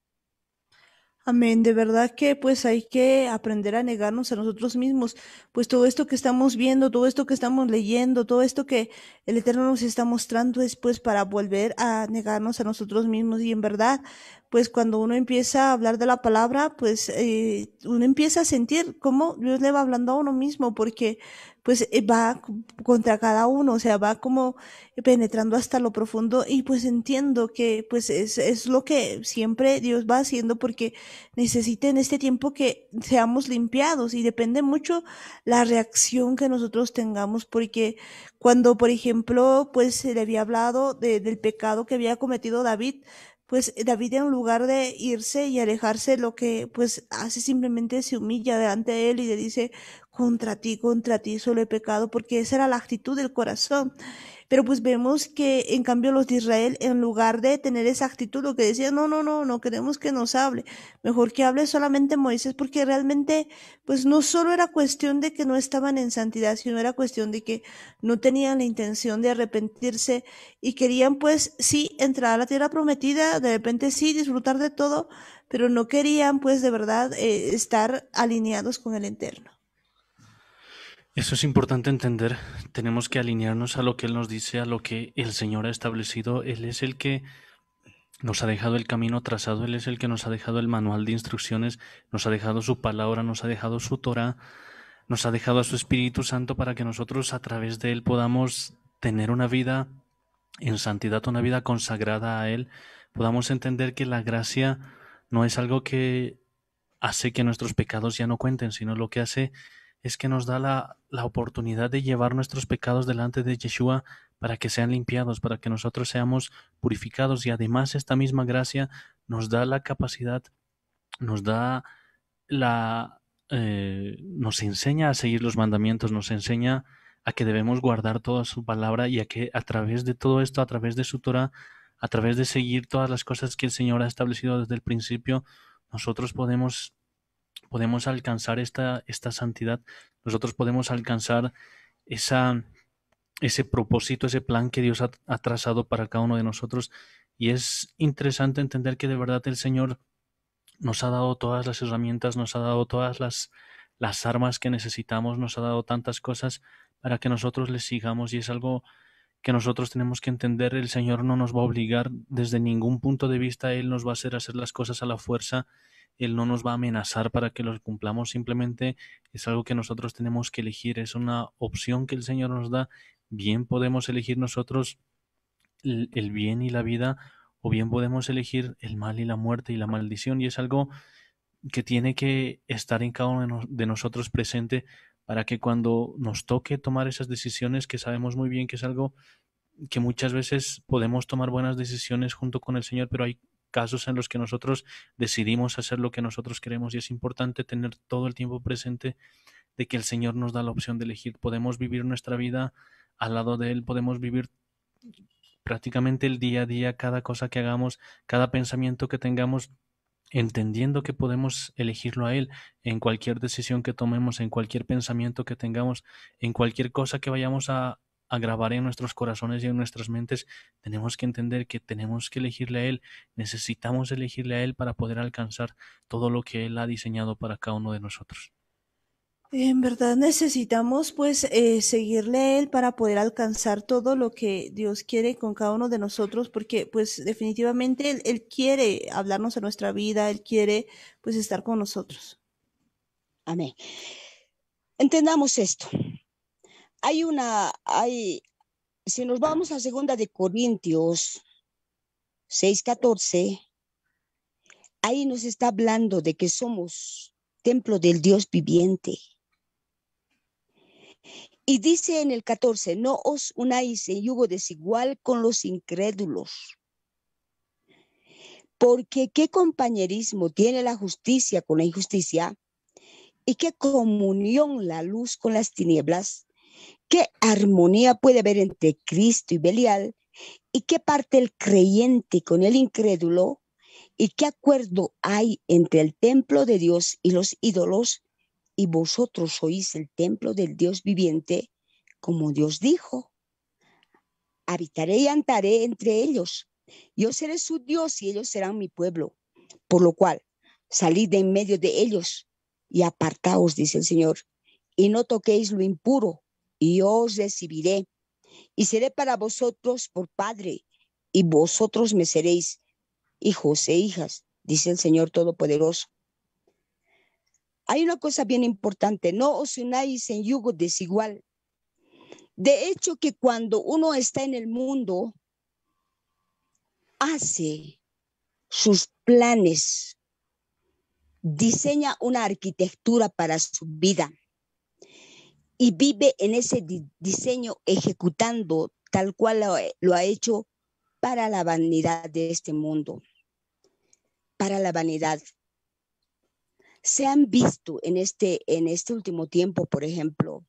Amén, de verdad que pues hay que aprender a negarnos a nosotros mismos, pues todo esto que estamos viendo, todo esto que estamos leyendo, todo esto que el Eterno nos está mostrando es pues para volver a negarnos a nosotros mismos y en verdad pues cuando uno empieza a hablar de la palabra, pues eh, uno empieza a sentir cómo Dios le va hablando a uno mismo, porque pues eh, va contra cada uno, o sea, va como penetrando hasta lo profundo y pues entiendo que pues es, es lo que siempre Dios va haciendo porque necesita en este tiempo que seamos limpiados y depende mucho la reacción que nosotros tengamos, porque cuando, por ejemplo, pues se le había hablado del pecado que había cometido David, pues David en lugar de irse y alejarse, lo que pues hace simplemente se humilla delante de él y le dice, contra ti, contra ti solo he pecado, porque esa era la actitud del corazón. Pero pues vemos que en cambio los de Israel, en lugar de tener esa actitud, lo que decían, no, no, no, no queremos que nos hable, mejor que hable solamente Moisés, porque realmente pues no solo era cuestión de que no estaban en santidad, sino era cuestión de que no tenían la intención de arrepentirse y querían pues sí entrar a la tierra prometida, de repente sí disfrutar de todo, pero no querían pues de verdad eh, estar alineados con el eterno. Eso es importante entender. Tenemos que alinearnos a lo que Él nos dice, a lo que el Señor ha establecido. Él es el que nos ha dejado el camino trazado, Él es el que nos ha dejado el manual de instrucciones, nos ha dejado su palabra, nos ha dejado su Torah, nos ha dejado a su Espíritu Santo para que nosotros a través de Él podamos tener una vida en santidad, una vida consagrada a Él, podamos entender que la gracia no es algo que hace que nuestros pecados ya no cuenten, sino lo que hace es que nos da la, oportunidad de llevar nuestros pecados delante de Yeshua para que sean limpiados, para que nosotros seamos purificados y además esta misma gracia nos da la capacidad, nos da la... Eh, nos enseña a seguir los mandamientos, nos enseña a que debemos guardar toda su palabra y a que a través de todo esto, a través de su Torah, a través de seguir todas las cosas que el Señor ha establecido desde el principio, nosotros podemos podemos alcanzar esta, esta santidad, nosotros podemos alcanzar esa, ese propósito, ese plan que Dios ha, trazado para cada uno de nosotros. Y es interesante entender que de verdad el Señor nos ha dado todas las herramientas, nos ha dado todas las, las armas que necesitamos, nos ha dado tantas cosas para que nosotros le sigamos y es algo que nosotros tenemos que entender, el Señor no nos va a obligar desde ningún punto de vista, Él nos va a hacer hacer las cosas a la fuerza, él no nos va a amenazar para que los cumplamos, simplemente es algo que nosotros tenemos que elegir, es una opción que el Señor nos da. Bien podemos elegir nosotros el, el bien y la vida, o bien podemos elegir el mal y la muerte y la maldición, y es algo que tiene que estar en cada uno de nosotros presente para que cuando nos toque tomar esas decisiones, que sabemos muy bien que es algo que muchas veces podemos tomar buenas decisiones junto con el Señor, pero hay casos en los que nosotros decidimos hacer lo que nosotros queremos y es importante tener todo el tiempo presente de que el Señor nos da la opción de elegir. Podemos vivir nuestra vida al lado de Él, podemos vivir prácticamente el día a día, cada cosa que hagamos, cada pensamiento que tengamos, entendiendo que podemos elegirlo a Él en cualquier decisión que tomemos, en cualquier pensamiento que tengamos, en cualquier cosa que vayamos a agravar en nuestros corazones y en nuestras mentes, tenemos que entender que tenemos que elegirle a Él, necesitamos elegirle a Él para poder alcanzar todo lo que Él ha diseñado para cada uno de nosotros. En verdad necesitamos pues eh, seguirle a Él para poder alcanzar todo lo que Dios quiere con cada uno de nosotros, porque pues definitivamente Él, quiere hablarnos a nuestra vida, Él quiere pues estar con nosotros. Amén. Entendamos esto hay una, hay, si nos vamos a segunda de Corintios 6:14, ahí nos está hablando de que somos templo del Dios viviente. Y dice en el 14, no os unáis en yugo desigual con los incrédulos. Porque qué compañerismo tiene la justicia con la injusticia y qué comunión la luz con las tinieblas. ¿Qué armonía puede haber entre Cristo y Belial? ¿Y qué parte el creyente con el incrédulo? ¿Y qué acuerdo hay entre el templo de Dios y los ídolos? Y vosotros sois el templo del Dios viviente, como Dios dijo. Habitaré y andaré entre ellos. Yo seré su Dios y ellos serán mi pueblo. Por lo cual, salid de en medio de ellos y apartaos, dice el Señor, y no toquéis lo impuro y os recibiré, y seré para vosotros por Padre, y vosotros me seréis hijos e hijas, dice el Señor Todopoderoso. Hay una cosa bien importante, no os unáis en yugo desigual. De hecho, que cuando uno está en el mundo, hace sus planes, diseña una arquitectura para su vida y vive en ese diseño ejecutando tal cual lo, ha hecho para la vanidad de este mundo, para la vanidad. Se han visto en este, en este último tiempo, por ejemplo,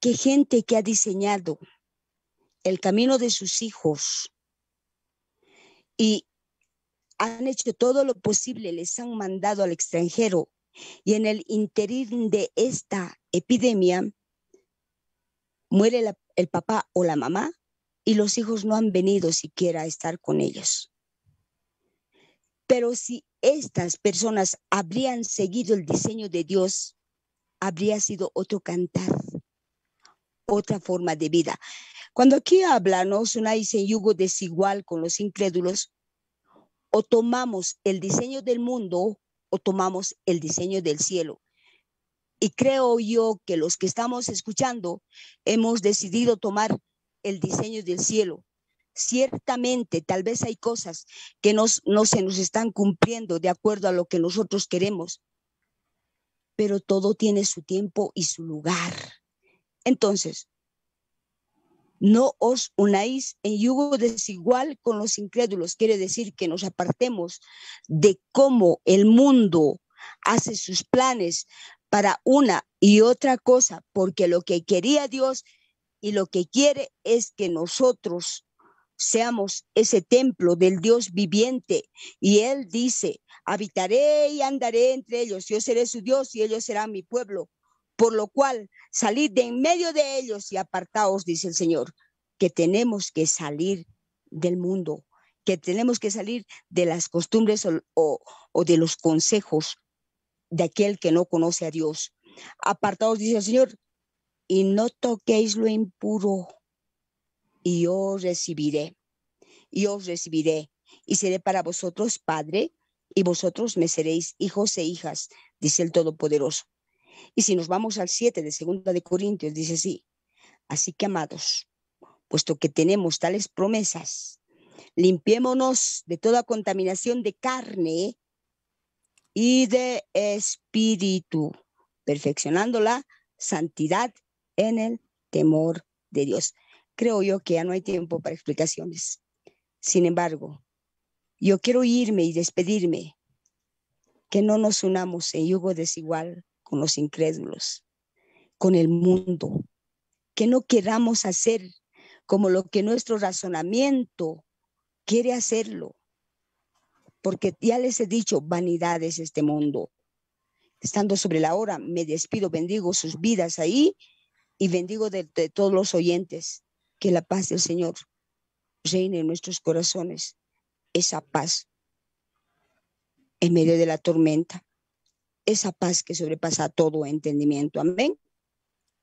que gente que ha diseñado el camino de sus hijos y han hecho todo lo posible, les han mandado al extranjero y en el interín de esta epidemia, muere el papá o la mamá y los hijos no han venido siquiera a estar con ellos. Pero si estas personas habrían seguido el diseño de Dios, habría sido otro cantar, otra forma de vida. Cuando aquí habla, una dice en yugo desigual con los incrédulos, o tomamos el diseño del mundo o tomamos el diseño del cielo. Y creo yo que los que estamos escuchando hemos decidido tomar el diseño del cielo. Ciertamente, tal vez hay cosas que no se nos están cumpliendo de acuerdo a lo que nosotros queremos, pero todo tiene su tiempo y su lugar. Entonces, no os unáis en yugo desigual con los incrédulos. Quiere decir que nos apartemos de cómo el mundo hace sus planes para una y otra cosa, porque lo que quería Dios y lo que quiere es que nosotros seamos ese templo del Dios viviente. Y Él dice, habitaré y andaré entre ellos, yo seré su Dios y ellos serán mi pueblo. Por lo cual, salid de en medio de ellos y apartaos, dice el Señor, que tenemos que salir del mundo, que tenemos que salir de las costumbres o, o de los consejos de aquel que no conoce a Dios. apartaos dice el Señor, y no toquéis lo impuro, y yo recibiré, y os recibiré, y seré para vosotros Padre, y vosotros me seréis hijos e hijas, dice el Todopoderoso. Y si nos vamos al 7 de Segunda de Corintios, dice así, así que amados, puesto que tenemos tales promesas, limpiémonos de toda contaminación de carne y de espíritu, perfeccionando la santidad en el temor de Dios. Creo yo que ya no hay tiempo para explicaciones. Sin embargo, yo quiero irme y despedirme, que no nos unamos en yugo desigual con los incrédulos, con el mundo, que no queramos hacer como lo que nuestro razonamiento quiere hacerlo, porque ya les he dicho, vanidad es este mundo. Estando sobre la hora, me despido, bendigo sus vidas ahí y bendigo de, de todos los oyentes. Que la paz del Señor reine en nuestros corazones, esa paz en medio de la tormenta, esa paz que sobrepasa todo entendimiento. Amén.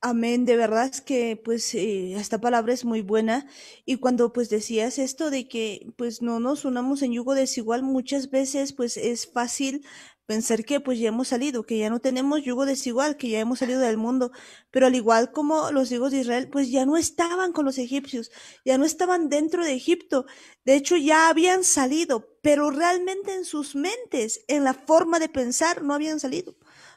Amén, de verdad es que pues eh, esta palabra es muy buena y cuando pues decías esto de que pues no nos unamos en yugo desigual, muchas veces pues es fácil pensar que pues ya hemos salido, que ya no tenemos yugo desigual, que ya hemos salido del mundo, pero al igual como los hijos de Israel pues ya no estaban con los egipcios, ya no estaban dentro de Egipto, de hecho ya habían salido, pero realmente en sus mentes, en la forma de pensar, no habían salido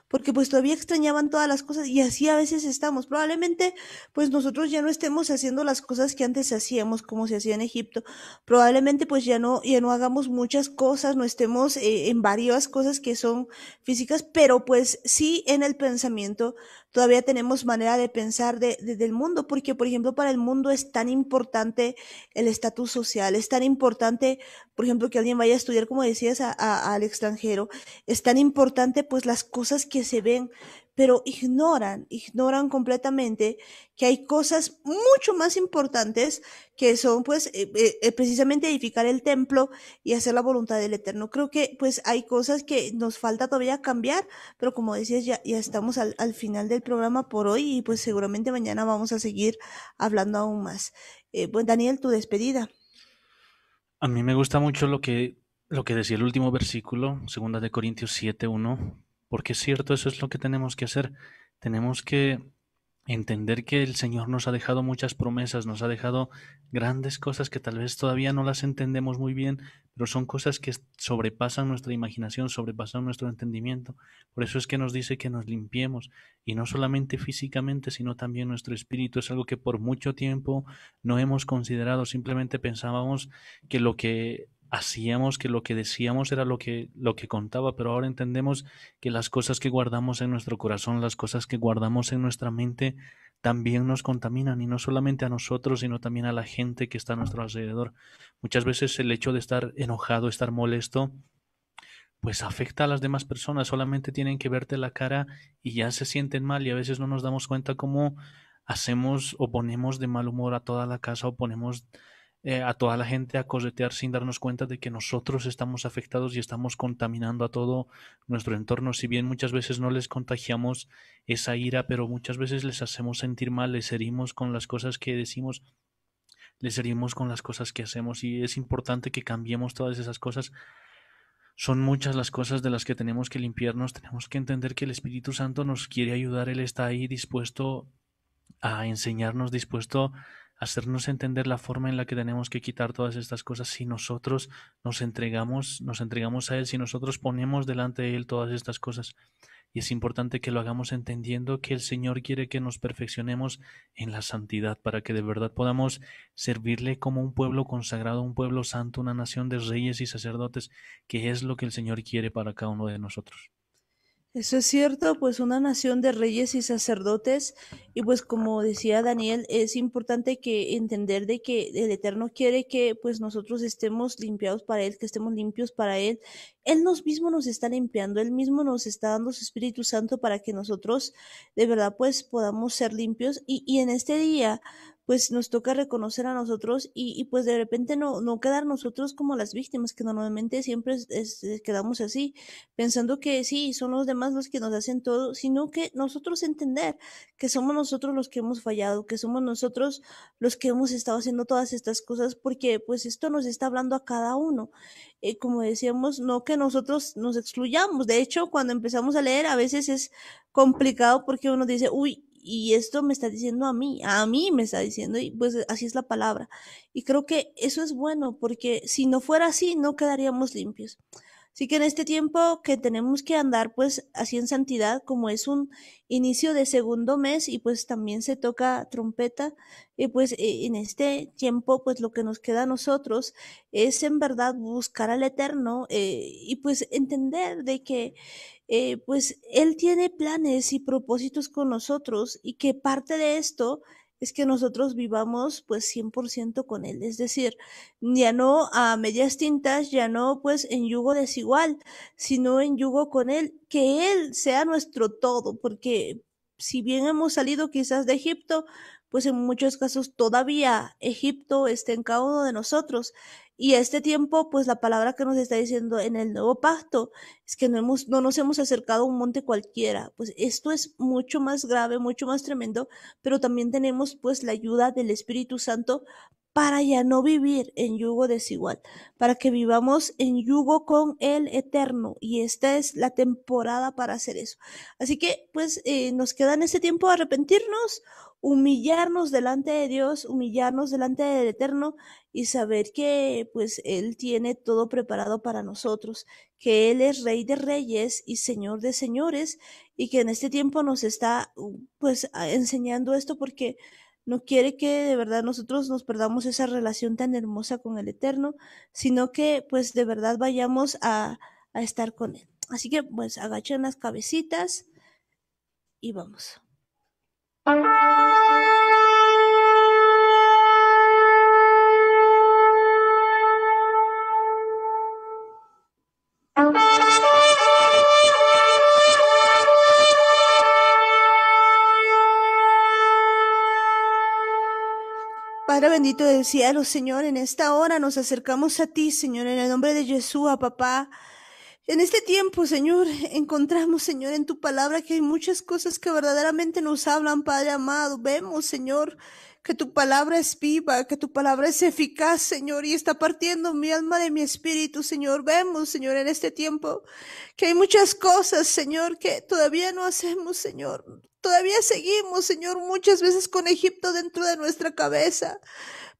porque pues todavía extrañaban todas las cosas y así a veces estamos. Probablemente pues nosotros ya no estemos haciendo las cosas que antes hacíamos como se hacía en Egipto. Probablemente pues ya no, ya no hagamos muchas cosas, no estemos eh, en varias cosas que son físicas, pero pues sí en el pensamiento todavía tenemos manera de pensar de, del mundo, porque por ejemplo para el mundo es tan importante el estatus social, es tan importante, por ejemplo, que alguien vaya a estudiar, como decías, al extranjero, es tan importante pues las cosas que se ven, pero ignoran, ignoran completamente que hay cosas mucho más importantes que son pues eh, eh, eh, precisamente edificar el templo y hacer la voluntad del Eterno. Creo que pues hay cosas que nos falta todavía cambiar, pero como decías ya, estamos al, final del programa por hoy y pues seguramente mañana vamos a seguir hablando aún más. Eh, Daniel, tu despedida. A mí me gusta mucho lo que, lo que decía el último versículo, 2 de Corintios 7, 1, porque es cierto, eso es lo que tenemos que hacer. Tenemos que entender que el Señor nos ha dejado muchas promesas, nos ha dejado grandes cosas que tal vez todavía no las entendemos muy bien, pero son cosas que sobrepasan nuestra imaginación, sobrepasan nuestro entendimiento. Por eso es que nos dice que nos limpiemos, y no solamente físicamente, sino también nuestro espíritu. Es algo que por mucho tiempo no hemos considerado, simplemente pensábamos que lo que hacíamos que lo que decíamos era lo que, lo que contaba, pero ahora entendemos que las cosas que guardamos en nuestro corazón, las cosas que guardamos en nuestra mente, también nos contaminan, y no solamente a nosotros, sino también a la gente que está a nuestro alrededor. Muchas veces el hecho de estar enojado, estar molesto, pues afecta a las demás personas, solamente tienen que verte la cara y ya se sienten mal y a veces no nos damos cuenta cómo hacemos o ponemos de mal humor a toda la casa o ponemos eh, a toda la gente a corretear sin darnos cuenta de que nosotros estamos afectados y estamos contaminando a todo nuestro entorno. Si bien muchas veces no les contagiamos esa ira, pero muchas veces les hacemos sentir mal, les herimos con las cosas que decimos les herimos con las cosas que hacemos y es importante que cambiemos todas esas cosas. Son muchas las cosas de las que tenemos que limpiarnos, tenemos que entender que el Espíritu Santo nos quiere ayudar, Él está ahí dispuesto a enseñarnos, dispuesto a hacernos entender la forma en la que tenemos que quitar todas estas cosas si nosotros nos entregamos, nos entregamos a Él, si nosotros ponemos delante de Él todas estas cosas. Y es importante que lo hagamos entendiendo que el Señor quiere que nos perfeccionemos en la santidad para que de verdad podamos servirle como un pueblo consagrado, un pueblo santo, una nación de reyes y sacerdotes, que es lo que el Señor quiere para cada uno de nosotros. Eso es cierto, pues una nación de reyes y sacerdotes, y pues como decía Daniel, es importante que entender de que el Eterno quiere que pues nosotros estemos limpiados para Él, que estemos limpios para Él. Él nos mismo nos está limpiando, Él mismo nos está dando su Espíritu Santo para que nosotros de verdad pues podamos ser limpios. Y, y en este día pues nos toca reconocer a nosotros y, y pues de repente no, no quedar nosotros como las víctimas, que normalmente siempre es, quedamos así, pensando que sí, son los demás los que nos hacen todo, sino que nosotros entender que somos nosotros los que hemos fallado, que somos nosotros los que hemos estado haciendo todas estas cosas, porque pues esto nos está hablando a cada uno. Eh, como decíamos, no que nosotros nos excluyamos. De hecho, cuando empezamos a leer, a veces es complicado porque uno dice, uy, y esto me está diciendo a mí, a mí me está diciendo, y pues así es la palabra. Y creo que eso es bueno, porque si no fuera así, no quedaríamos limpios. Así que en este tiempo que tenemos que andar pues así en santidad, como es un inicio de segundo mes y pues también se toca trompeta, y pues e, en este tiempo pues lo que nos queda a nosotros es en verdad buscar al Eterno eh, y pues entender de que eh, pues Él tiene planes y propósitos con nosotros y que parte de esto es que nosotros vivamos pues 100% con Él, es decir, ya no a medias tintas, ya no pues en yugo desigual, sino en yugo con Él, que Él sea nuestro todo, porque si bien hemos salido quizás de Egipto, pues en muchos casos todavía Egipto está en cada uno de nosotros y este tiempo, pues la palabra que nos está diciendo en el nuevo pacto es que no, hemos, no nos hemos acercado a un monte cualquiera. Pues esto es mucho más grave, mucho más tremendo, pero también tenemos pues la ayuda del Espíritu Santo para ya no vivir en yugo desigual, para que vivamos en yugo con el eterno. Y esta es la temporada para hacer eso. Así que pues eh, nos queda en este tiempo arrepentirnos humillarnos delante de Dios, humillarnos delante del Eterno y saber que pues Él tiene todo preparado para nosotros, que Él es Rey de Reyes y Señor de Señores y que en este tiempo nos está uh, pues enseñando esto porque no quiere que de verdad nosotros nos perdamos esa relación tan hermosa con el Eterno, sino que pues de verdad vayamos a, a estar con Él. Así que pues agachen las cabecitas y vamos. Padre bendito del cielo, Señor, en esta hora nos acercamos a ti, Señor, en el nombre de Jesús, papá. En este tiempo, Señor, encontramos, Señor, en tu palabra que hay muchas cosas que verdaderamente nos hablan, Padre amado. Vemos, Señor, que tu palabra es viva, que tu palabra es eficaz, Señor, y está partiendo mi alma de mi espíritu, Señor. Vemos, Señor, en este tiempo que hay muchas cosas, Señor, que todavía no hacemos, Señor. Todavía seguimos, Señor, muchas veces con Egipto dentro de nuestra cabeza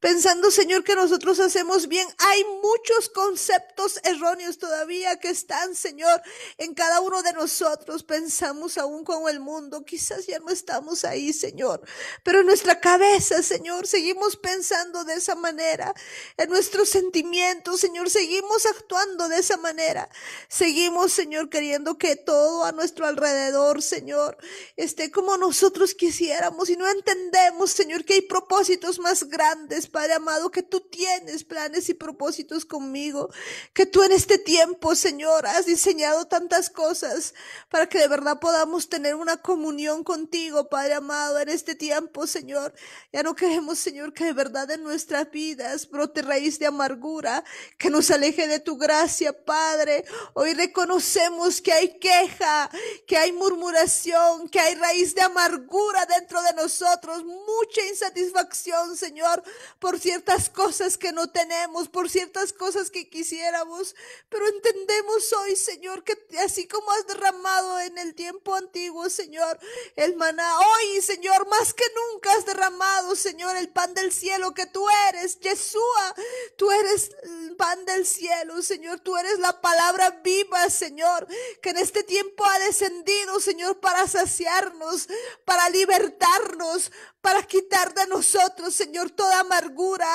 pensando, Señor, que nosotros hacemos bien. Hay muchos conceptos erróneos todavía que están, Señor, en cada uno de nosotros. Pensamos aún con el mundo. Quizás ya no estamos ahí, Señor. Pero en nuestra cabeza, Señor, seguimos pensando de esa manera. En nuestros sentimientos, Señor, seguimos actuando de esa manera. Seguimos, Señor, queriendo que todo a nuestro alrededor, Señor, esté como nosotros quisiéramos y no entendemos, Señor, que hay propósitos más grandes Padre amado, que tú tienes planes y propósitos conmigo, que tú en este tiempo, Señor, has diseñado tantas cosas para que de verdad podamos tener una comunión contigo, Padre amado, en este tiempo, Señor. Ya no queremos, Señor, que de verdad en nuestras vidas brote raíz de amargura, que nos aleje de tu gracia, Padre. Hoy reconocemos que hay queja, que hay murmuración, que hay raíz de amargura dentro de nosotros, mucha insatisfacción, Señor, por ciertas cosas que no tenemos, por ciertas cosas que quisiéramos, pero entendemos hoy, Señor, que así como has derramado en el tiempo antiguo, Señor, el maná, hoy, Señor, más que nunca has derramado, Señor, el pan del cielo que tú eres, Yeshua, tú eres el pan del cielo, Señor, tú eres la palabra viva, Señor, que en este tiempo ha descendido, Señor, para saciarnos, para libertarnos, para quitar de nosotros, Señor, toda amargura,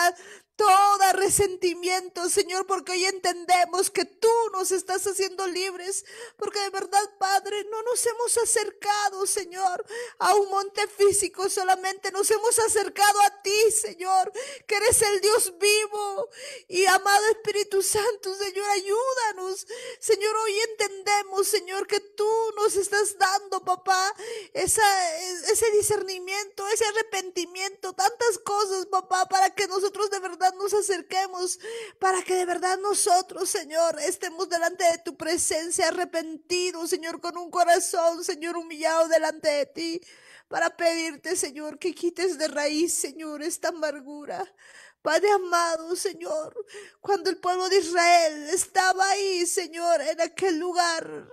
todo resentimiento, Señor, porque hoy entendemos que tú nos estás haciendo libres, porque de verdad, Padre, no nos hemos acercado, Señor, a un monte físico, solamente nos hemos acercado a ti, Señor, que eres el Dios vivo y amado Espíritu Santo, Señor, ayúdanos, Señor, hoy entendemos, Señor, que tú nos estás dando, papá, esa, ese discernimiento, ese arrepentimiento, tantas cosas, papá, para que nosotros de verdad nos acerquemos, para que de verdad nosotros, Señor, estemos delante de tu presencia arrepentido Señor, con un corazón, Señor, humillado delante de ti, para pedirte, Señor, que quites de raíz, Señor, esta amargura. Padre amado, Señor, cuando el pueblo de Israel estaba ahí, Señor, en aquel lugar,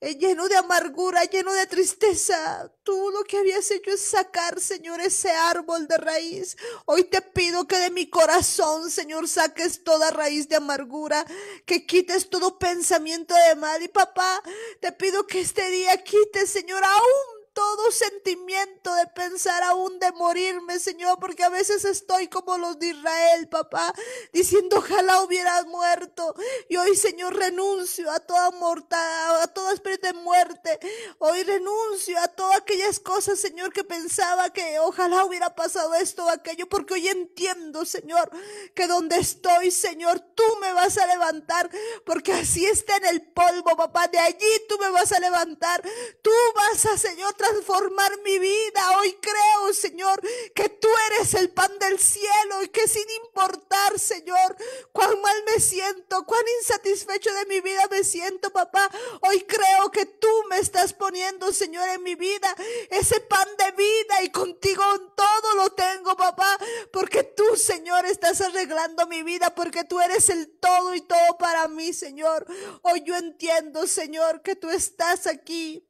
eh, lleno de amargura, lleno de tristeza, tú lo que habías hecho es sacar, Señor, ese árbol de raíz. Hoy te pido que de mi corazón, Señor, saques toda raíz de amargura, que quites todo pensamiento de mal. Y papá, te pido que este día quites, Señor, aún todo sentimiento de pensar aún de morirme, Señor, porque a veces estoy como los de Israel, papá, diciendo ojalá hubiera muerto. Y hoy, Señor, renuncio a toda mortal, a toda espíritu de muerte. Hoy renuncio a todas aquellas cosas, Señor, que pensaba que ojalá hubiera pasado esto o aquello, porque hoy entiendo, Señor, que donde estoy, Señor, tú me vas a levantar, porque así está en el polvo, papá, de allí tú me vas a levantar. Tú vas a, Señor, transformar mi vida. Hoy creo, Señor, que tú eres el pan del cielo y que sin importar, Señor, cuán mal me siento, cuán insatisfecho de mi vida me siento, papá, hoy creo que tú me estás poniendo, Señor, en mi vida ese pan de vida y contigo todo lo tengo, papá, porque tú, Señor, estás arreglando mi vida, porque tú eres el todo y todo para mí, Señor. Hoy yo entiendo, Señor, que tú estás aquí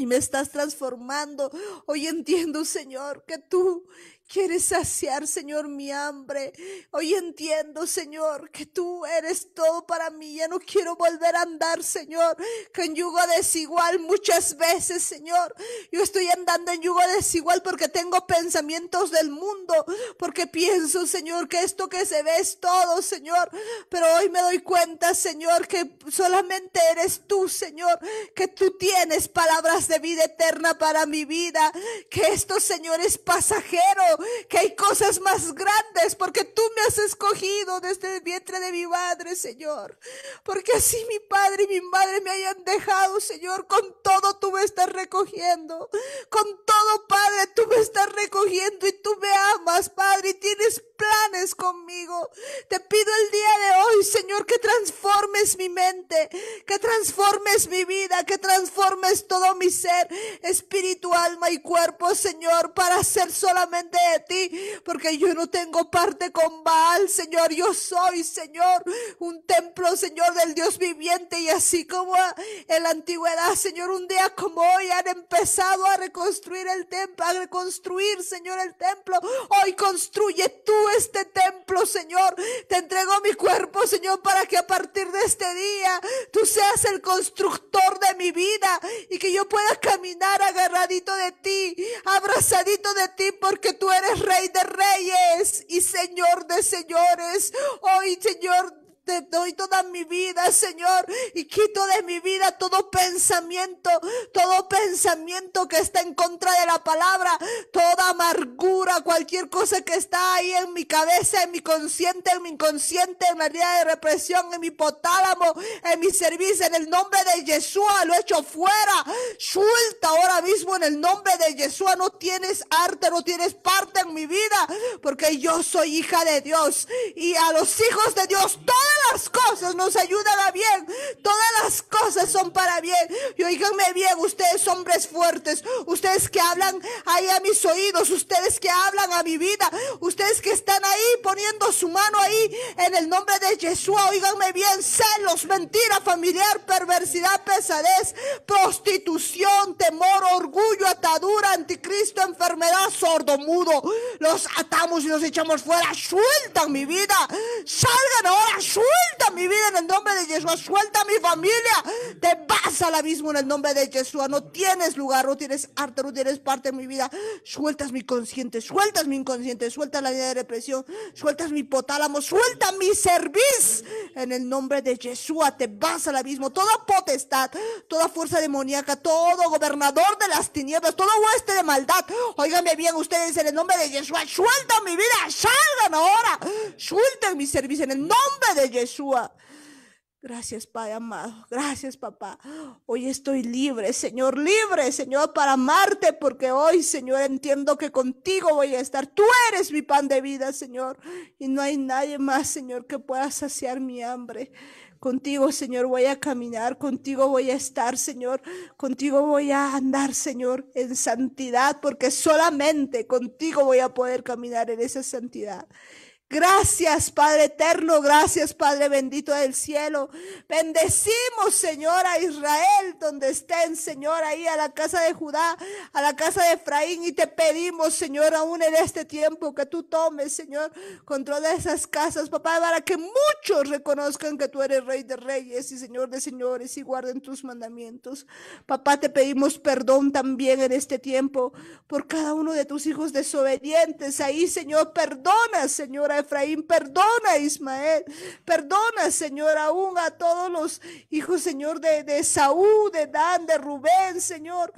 y me estás transformando. Hoy entiendo, Señor, que tú Quieres saciar, Señor, mi hambre. Hoy entiendo, Señor, que tú eres todo para mí. Ya no quiero volver a andar, Señor, que en yugo desigual muchas veces, Señor. Yo estoy andando en yugo desigual porque tengo pensamientos del mundo, porque pienso, Señor, que esto que se ve es todo, Señor. Pero hoy me doy cuenta, Señor, que solamente eres tú, Señor, que tú tienes palabras de vida eterna para mi vida, que esto, Señor, es pasajero que hay cosas más grandes porque tú me has escogido desde el vientre de mi madre, Señor. Porque así mi padre y mi madre me hayan dejado, Señor, con todo tú me estás recogiendo. Con todo, Padre, tú me estás recogiendo y tú me amas, Padre, y tienes planes conmigo. Te pido el día de hoy, Señor, que transformes mi mente, que transformes mi vida, que transformes todo mi ser, espíritu, alma y cuerpo, Señor, para ser solamente de ti, porque yo no tengo parte con Baal, Señor. Yo soy, Señor, un templo, Señor, del Dios viviente. Y así como en la antigüedad, Señor, un día como hoy han empezado a reconstruir el templo, a reconstruir, Señor, el templo. Hoy construye tú este templo, Señor. Te entrego mi cuerpo, Señor, para que a partir de este día tú seas el constructor de mi vida y que yo pueda caminar agarradito de ti, abrazadito de ti, porque tú eres eres rey de reyes y señor de señores. Hoy, Señor, te doy toda mi vida, Señor, y quito de mi vida todo pensamiento, todo pensamiento que está en contra de la palabra, toda amargura, cualquier cosa que está ahí en mi cabeza, en mi consciente, en mi inconsciente, en la área de represión, en mi potálamo en mi servicio, en el nombre de Yeshua, lo echo fuera, suelta ahora mismo en el nombre de Yeshua, no tienes arte, no tienes parte en mi vida, porque yo soy hija de Dios y a los hijos de Dios, todo las cosas nos ayudan a bien. Todas las cosas son para bien. Y oíganme bien, ustedes hombres fuertes, ustedes que hablan ahí a mis oídos, ustedes que hablan a mi vida, ustedes que están ahí poniendo su mano ahí en el nombre de Jesús, Oíganme bien, celos, mentira familiar, perversidad, pesadez, prostitución, temor, orgullo, atadura, anticristo, enfermedad, sordo, mudo. Los atamos y los echamos fuera. Sueltan mi vida. Salgan ahora, Suelta mi vida en el nombre de Yeshua. Suelta mi familia. Te vas al abismo en el nombre de Yeshua. No tienes lugar, no tienes arte, no tienes parte de mi vida. Sueltas mi consciente, sueltas mi inconsciente, Suelta la línea de represión, sueltas mi potálamo, suelta mi servicio En el nombre de Yeshua te vas al abismo. Toda potestad, toda fuerza demoníaca, todo gobernador de las tinieblas, todo hueste de maldad. Oiganme bien ustedes en el nombre de Yeshua. Suelta mi vida, salgan ahora. Suelten mi servicio en el nombre de Yeshua. Gracias, Padre amado. Gracias, papá. Hoy estoy libre, Señor, libre, Señor, para amarte, porque hoy, Señor, entiendo que contigo voy a estar. Tú eres mi pan de vida, Señor. Y no hay nadie más, Señor, que pueda saciar mi hambre. Contigo, Señor, voy a caminar, contigo voy a estar, Señor, contigo voy a andar, Señor, en santidad, porque solamente contigo voy a poder caminar en esa santidad. Gracias, Padre eterno. Gracias, Padre bendito del cielo. Bendecimos, Señor, a Israel, donde estén, Señor, ahí a la casa de Judá, a la casa de Efraín. Y te pedimos, Señor, aún en este tiempo que tú tomes, Señor, control de esas casas, papá, para que muchos reconozcan que tú eres Rey de Reyes y Señor de Señores y guarden tus mandamientos. Papá, te pedimos perdón también en este tiempo por cada uno de tus hijos desobedientes. Ahí, Señor, perdona, Señor, Efraín, perdona Ismael, perdona, Señor, aún a todos los hijos, Señor, de, de Saúl, de Dan, de Rubén, Señor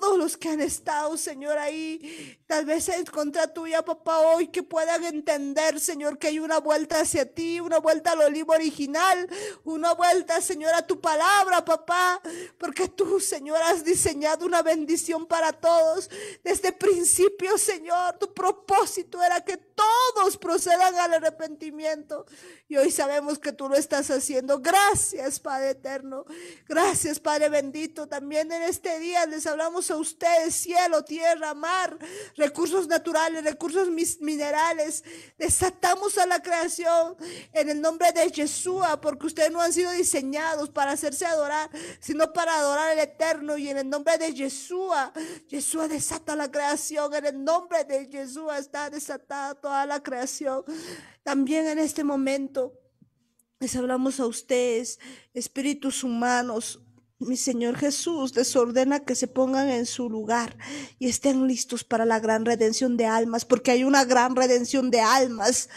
todos los que han estado, Señor, ahí, tal vez en contra tuya, papá, hoy, que puedan entender, Señor, que hay una vuelta hacia ti, una vuelta al olivo original, una vuelta, Señor, a tu palabra, papá, porque tú, Señor, has diseñado una bendición para todos. Desde principio, Señor, tu propósito era que todos procedan al arrepentimiento. Y hoy sabemos que tú lo estás haciendo. Gracias, Padre eterno. Gracias, Padre bendito. También en este día les hablamos a ustedes, cielo, tierra, mar, recursos naturales, recursos minerales. Desatamos a la creación en el nombre de Yeshua, porque ustedes no han sido diseñados para hacerse adorar, sino para adorar al Eterno. Y en el nombre de Yeshua, Yeshua desata la creación. En el nombre de Yeshua está desatada toda la creación. También en este momento les hablamos a ustedes, espíritus humanos, mi Señor Jesús les ordena que se pongan en su lugar y estén listos para la gran redención de almas, porque hay una gran redención de almas,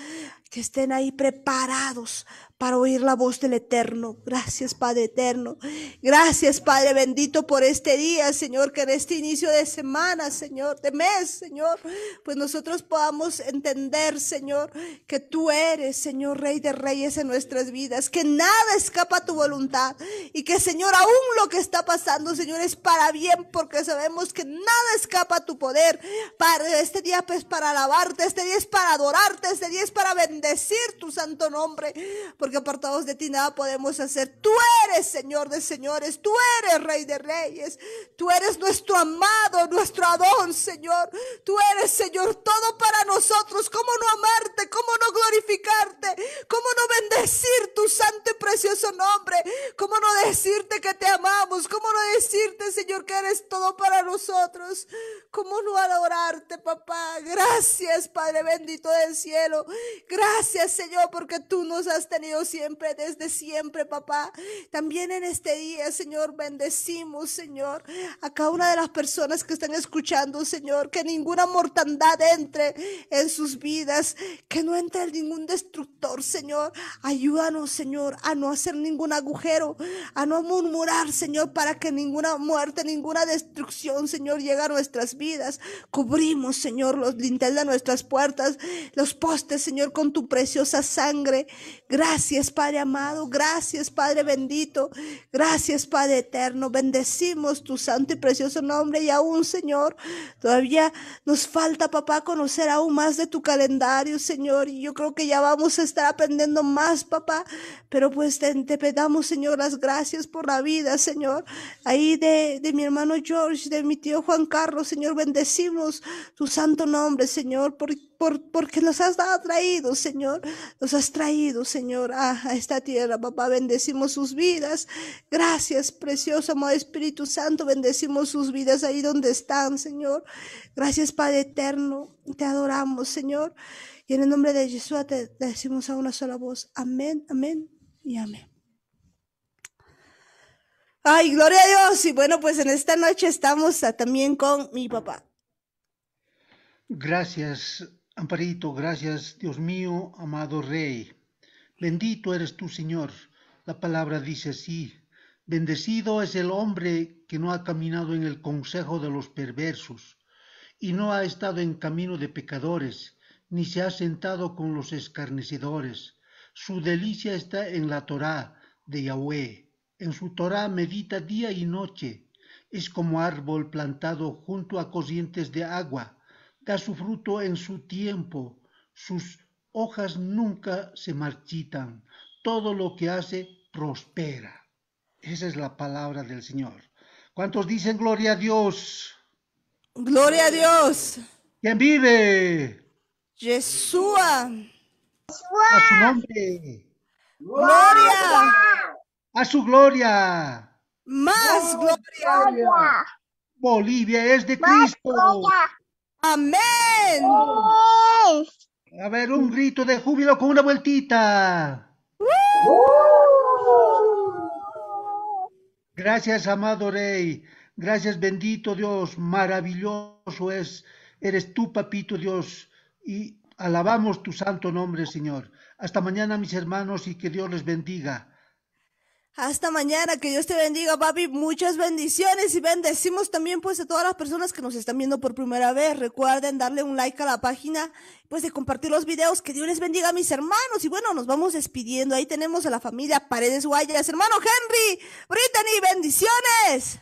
que estén ahí preparados para oír la voz del Eterno. Gracias, Padre Eterno. Gracias, Padre bendito, por este día, Señor, que en este inicio de semana, Señor, de mes, Señor, pues nosotros podamos entender, Señor, que tú eres, Señor, Rey de Reyes en nuestras vidas, que nada escapa a tu voluntad y que, Señor, aún lo que está pasando, Señor, es para bien, porque sabemos que nada escapa a tu poder. para este día pues, para alabarte, este día es para adorarte, este día es para bendecir tu santo nombre. Porque que apartados de ti nada podemos hacer. Tú eres Señor de señores, tú eres Rey de reyes, tú eres nuestro amado, nuestro Adón, Señor. Tú eres, Señor, todo para nosotros. ¿Cómo no amarte? ¿Cómo no glorificarte? ¿Cómo no bendecir tu santo y precioso nombre? ¿Cómo no decirte que te amamos? ¿Cómo no decirte, Señor, que eres todo para nosotros? ¿Cómo no adorarte, papá? Gracias, Padre bendito del cielo. Gracias, Señor, porque tú nos has tenido siempre, desde siempre, papá. También en este día, Señor, bendecimos, Señor, a cada una de las personas que están escuchando, Señor, que ninguna mortandad entre en sus vidas, que no entre ningún destructor, Señor. Ayúdanos, Señor, a no hacer ningún agujero, a no murmurar, Señor, para que ninguna muerte, ninguna destrucción, Señor, llegue a nuestras vidas. Cubrimos, Señor, los linternas de nuestras puertas, los postes, Señor, con tu preciosa sangre. Gracias. Gracias, Padre amado. Gracias, Padre bendito. Gracias, Padre eterno. Bendecimos tu santo y precioso nombre. Y aún, Señor, todavía nos falta, papá, conocer aún más de tu calendario, Señor. Y yo creo que ya vamos a estar aprendiendo más, papá. Pero pues te, pedamos, Señor, las gracias por la vida, Señor. Ahí de, de mi hermano George, de mi tío Juan Carlos, Señor, bendecimos tu santo nombre, Señor, porque porque nos has traído, Señor. nos has traído, Señor, a, esta tierra, papá. Bendecimos sus vidas. Gracias, precioso, amado Espíritu Santo. Bendecimos sus vidas ahí donde están, Señor. Gracias, Padre Eterno. Te adoramos, Señor. Y en el nombre de Jesús te, decimos a una sola voz. Amén, amén y amén. Ay, gloria a Dios. Y bueno, pues en esta noche estamos también con mi papá. Gracias, Amparito, gracias, Dios mío, amado Rey. Bendito eres tu Señor. La palabra dice así. Bendecido es el hombre que no ha caminado en el consejo de los perversos, y no ha estado en camino de pecadores, ni se ha sentado con los escarnecedores. Su delicia está en la Torá de Yahweh. En su Torá medita día y noche. Es como árbol plantado junto a corrientes de agua da su fruto en su tiempo, sus hojas nunca se marchitan, todo lo que hace prospera. Esa es la palabra del Señor. ¿Cuántos dicen gloria a Dios? Gloria a Dios. ¿Quién vive? Yeshua. A su nombre. Gloria. A su gloria. Más gloria. Bolivia es de Cristo. Amén. A ver, un grito de júbilo con una vueltita. Gracias, amado Rey. Gracias, bendito Dios. Maravilloso es. Eres tú, papito Dios. Y alabamos tu santo nombre, Señor. Hasta mañana, mis hermanos, y que Dios les bendiga. Hasta mañana, que Dios te bendiga, papi. Muchas bendiciones y bendecimos también pues a todas las personas que nos están viendo por primera vez. Recuerden darle un like a la página, pues de compartir los videos. Que Dios les bendiga a mis hermanos. Y bueno, nos vamos despidiendo. Ahí tenemos a la familia Paredes Guayas, hermano Henry, Brittany, bendiciones.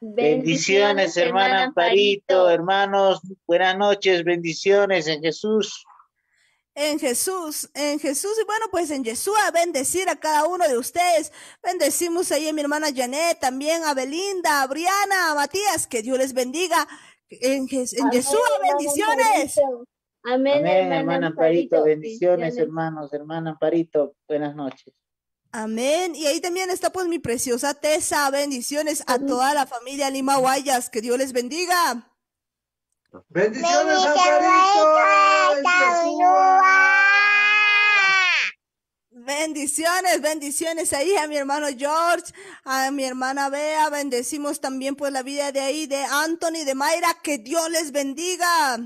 Bendiciones, bendiciones hermana Parito, hermanos. Buenas noches, bendiciones en Jesús. En Jesús, en Jesús, y bueno, pues en Yeshua, bendecir a cada uno de ustedes. Bendecimos ahí a mi hermana Janet, también a Belinda, a Briana, a Matías, que Dios les bendiga. En, Jesús, en Yeshua, bendiciones. Amén, Amén, hermana, Parito, Bendiciones, hermanos, hermana Amparito. Buenas noches. Amén. Y ahí también está pues mi preciosa Tessa. Bendiciones a toda la familia Lima Guayas. Que Dios les bendiga. Bendiciones, Bendiciones, bendiciones ahí a mi hermano George, a mi hermana Bea. Bendecimos también pues la vida de ahí, de Anthony, de Mayra. Que Dios les bendiga.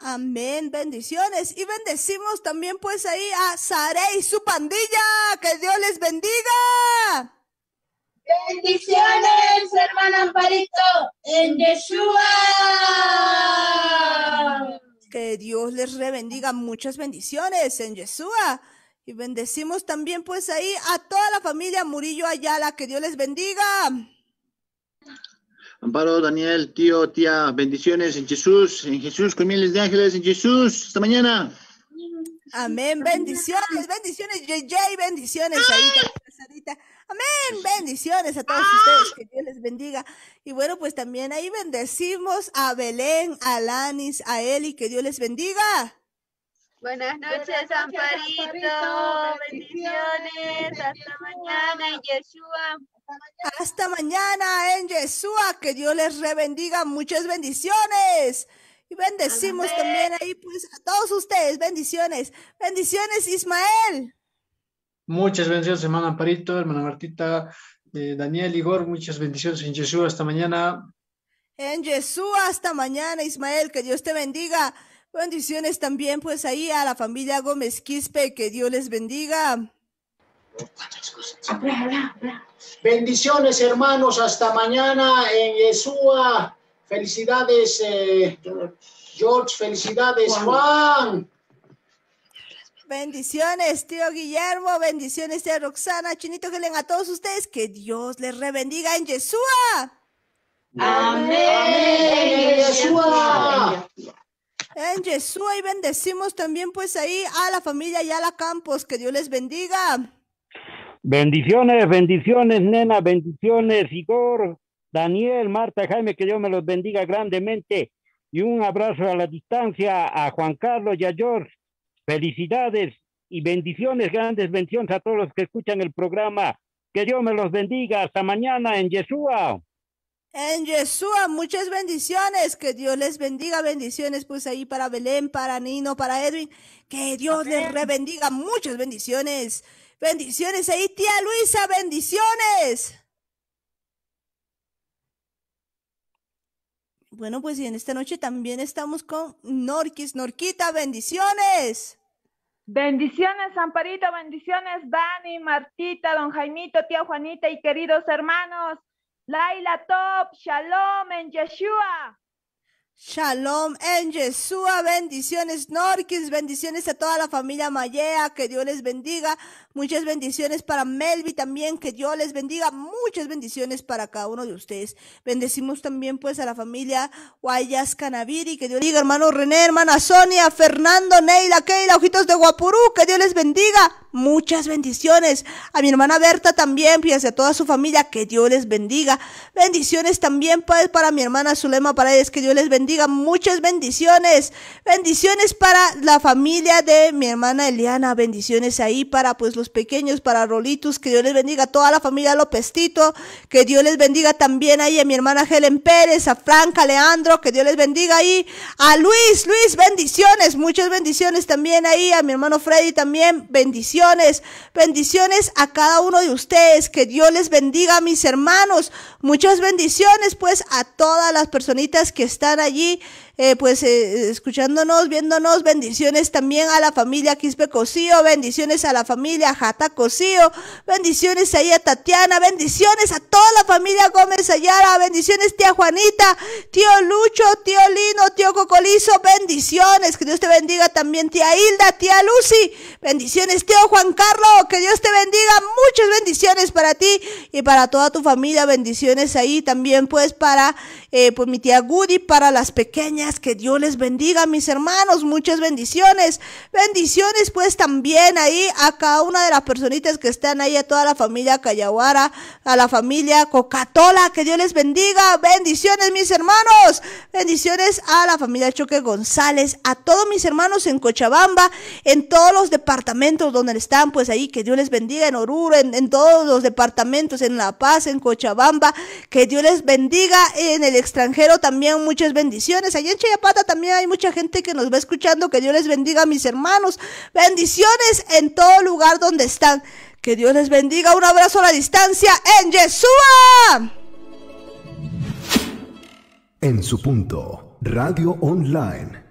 Ah, amén, bendiciones. Y bendecimos también pues ahí a Sare y su pandilla. Que Dios les bendiga. Bendiciones, hermano Amparito, en Yeshua. Que Dios les rebendiga muchas bendiciones en Yeshua. Y bendecimos también pues ahí a toda la familia Murillo Ayala. Que Dios les bendiga. Amparo, Daniel, tío, tía, bendiciones en Jesús, en Jesús, con miles de ángeles en Jesús. Hasta mañana. Amén, bendiciones, bendiciones, JJ, bendiciones ahí. Amén. Bendiciones a todos ah. ustedes. Que Dios les bendiga. Y bueno, pues también ahí bendecimos a Belén, a Lanis, a Eli. Que Dios les bendiga. Buenas noches, Bendiciones. Hasta mañana en Yeshua. Hasta mañana en Yeshua. Que Dios les rebendiga. Muchas bendiciones. Y bendecimos también ahí pues a todos ustedes. Bendiciones. Bendiciones, Ismael. Muchas bendiciones, hermana Amparito, hermana Martita, eh, Daniel, Igor, muchas bendiciones en Jesús. Hasta mañana. En Jesús, hasta mañana, Ismael, que Dios te bendiga. Bendiciones también, pues ahí a la familia Gómez Quispe, que Dios les bendiga. Bendiciones, hermanos, hasta mañana en Yeshua. Felicidades, eh, George, felicidades, Juan. Bendiciones, tío Guillermo. Bendiciones, tía Roxana. Chinito, que a todos ustedes. Que Dios les rebendiga en Yeshua. Amén. en Yeshua. En Yeshua y bendecimos también pues ahí a la familia y a la Campos. Que Dios les bendiga. Bendiciones, bendiciones, nena, bendiciones, Igor, Daniel, Marta, Jaime, que Dios me los bendiga grandemente. Y un abrazo a la distancia a Juan Carlos y a George Felicidades y bendiciones, grandes bendiciones a todos los que escuchan el programa. Que Dios me los bendiga. Hasta mañana en Yeshua. En Yeshua, muchas bendiciones. Que Dios les bendiga. Bendiciones pues ahí para Belén, para Nino, para Edwin. Que Dios les rebendiga. Muchas bendiciones. Bendiciones ahí, tía Luisa. Bendiciones. Bueno, pues y en esta noche también estamos con Norquis. Norquita, bendiciones. Bendiciones, Amparito, bendiciones, Dani, Martita, don Jaimito, tía Juanita y queridos hermanos. Laila Top, Shalom en Yeshua. Shalom en Yeshua, bendiciones Norquis, bendiciones a toda la familia Mayea, que Dios les bendiga, muchas bendiciones para Melvi también, que Dios les bendiga, muchas bendiciones para cada uno de ustedes. Bendecimos también pues a la familia Guayas Canaviri, que Dios les diga hermano René, hermana Sonia, Fernando, Neila, Keila, Ojitos de Guapurú, que Dios les bendiga, muchas bendiciones. A mi hermana Berta también, fíjense, a toda su familia, que Dios les bendiga. Bendiciones también pues para mi hermana Zulema Paredes, que Dios les bendiga digan Muchas bendiciones. Bendiciones para la familia de mi hermana Eliana. Bendiciones ahí para pues los pequeños, para Rolitos Que Dios les bendiga a toda la familia Lopestito Que Dios les bendiga también ahí a mi hermana Helen Pérez, a Franca, Leandro. Que Dios les bendiga ahí. A Luis, Luis, bendiciones. Muchas bendiciones también ahí. A mi hermano Freddy también. Bendiciones. Bendiciones a cada uno de ustedes. Que Dios les bendiga a mis hermanos. Muchas bendiciones pues a todas las personitas que están allí ये Eh, pues eh, escuchándonos, viéndonos, bendiciones también a la familia Quispe Cosío, bendiciones a la familia Jata Cosío, bendiciones ahí a Tatiana, bendiciones a toda la familia Gómez Ayala, bendiciones tía Juanita, tío Lucho, tío Lino, tío Cocolizo, bendiciones, que Dios te bendiga también tía Hilda, tía Lucy, bendiciones tío Juan Carlos, que Dios te bendiga, muchas bendiciones para ti y para toda tu familia, bendiciones ahí también pues para eh, pues, mi tía Gudi, para las pequeñas que Dios les bendiga, mis hermanos. Muchas bendiciones. Bendiciones pues también ahí a cada una de las personitas que están ahí, a toda la familia Cayahuara, a la familia Cocatola. Que Dios les bendiga. Bendiciones, mis hermanos. Bendiciones a la familia Choque González, a todos mis hermanos en Cochabamba, en todos los departamentos donde están, pues ahí, que Dios les bendiga en Oruro, en, todos los departamentos, en La Paz, en Cochabamba, que Dios les bendiga en el extranjero también, muchas bendiciones. Allí Chayapata también hay mucha gente que nos va escuchando. Que Dios les bendiga, a mis hermanos. Bendiciones en todo lugar donde están. Que Dios les bendiga. Un abrazo a la distancia en Yeshua. En su punto, Radio Online.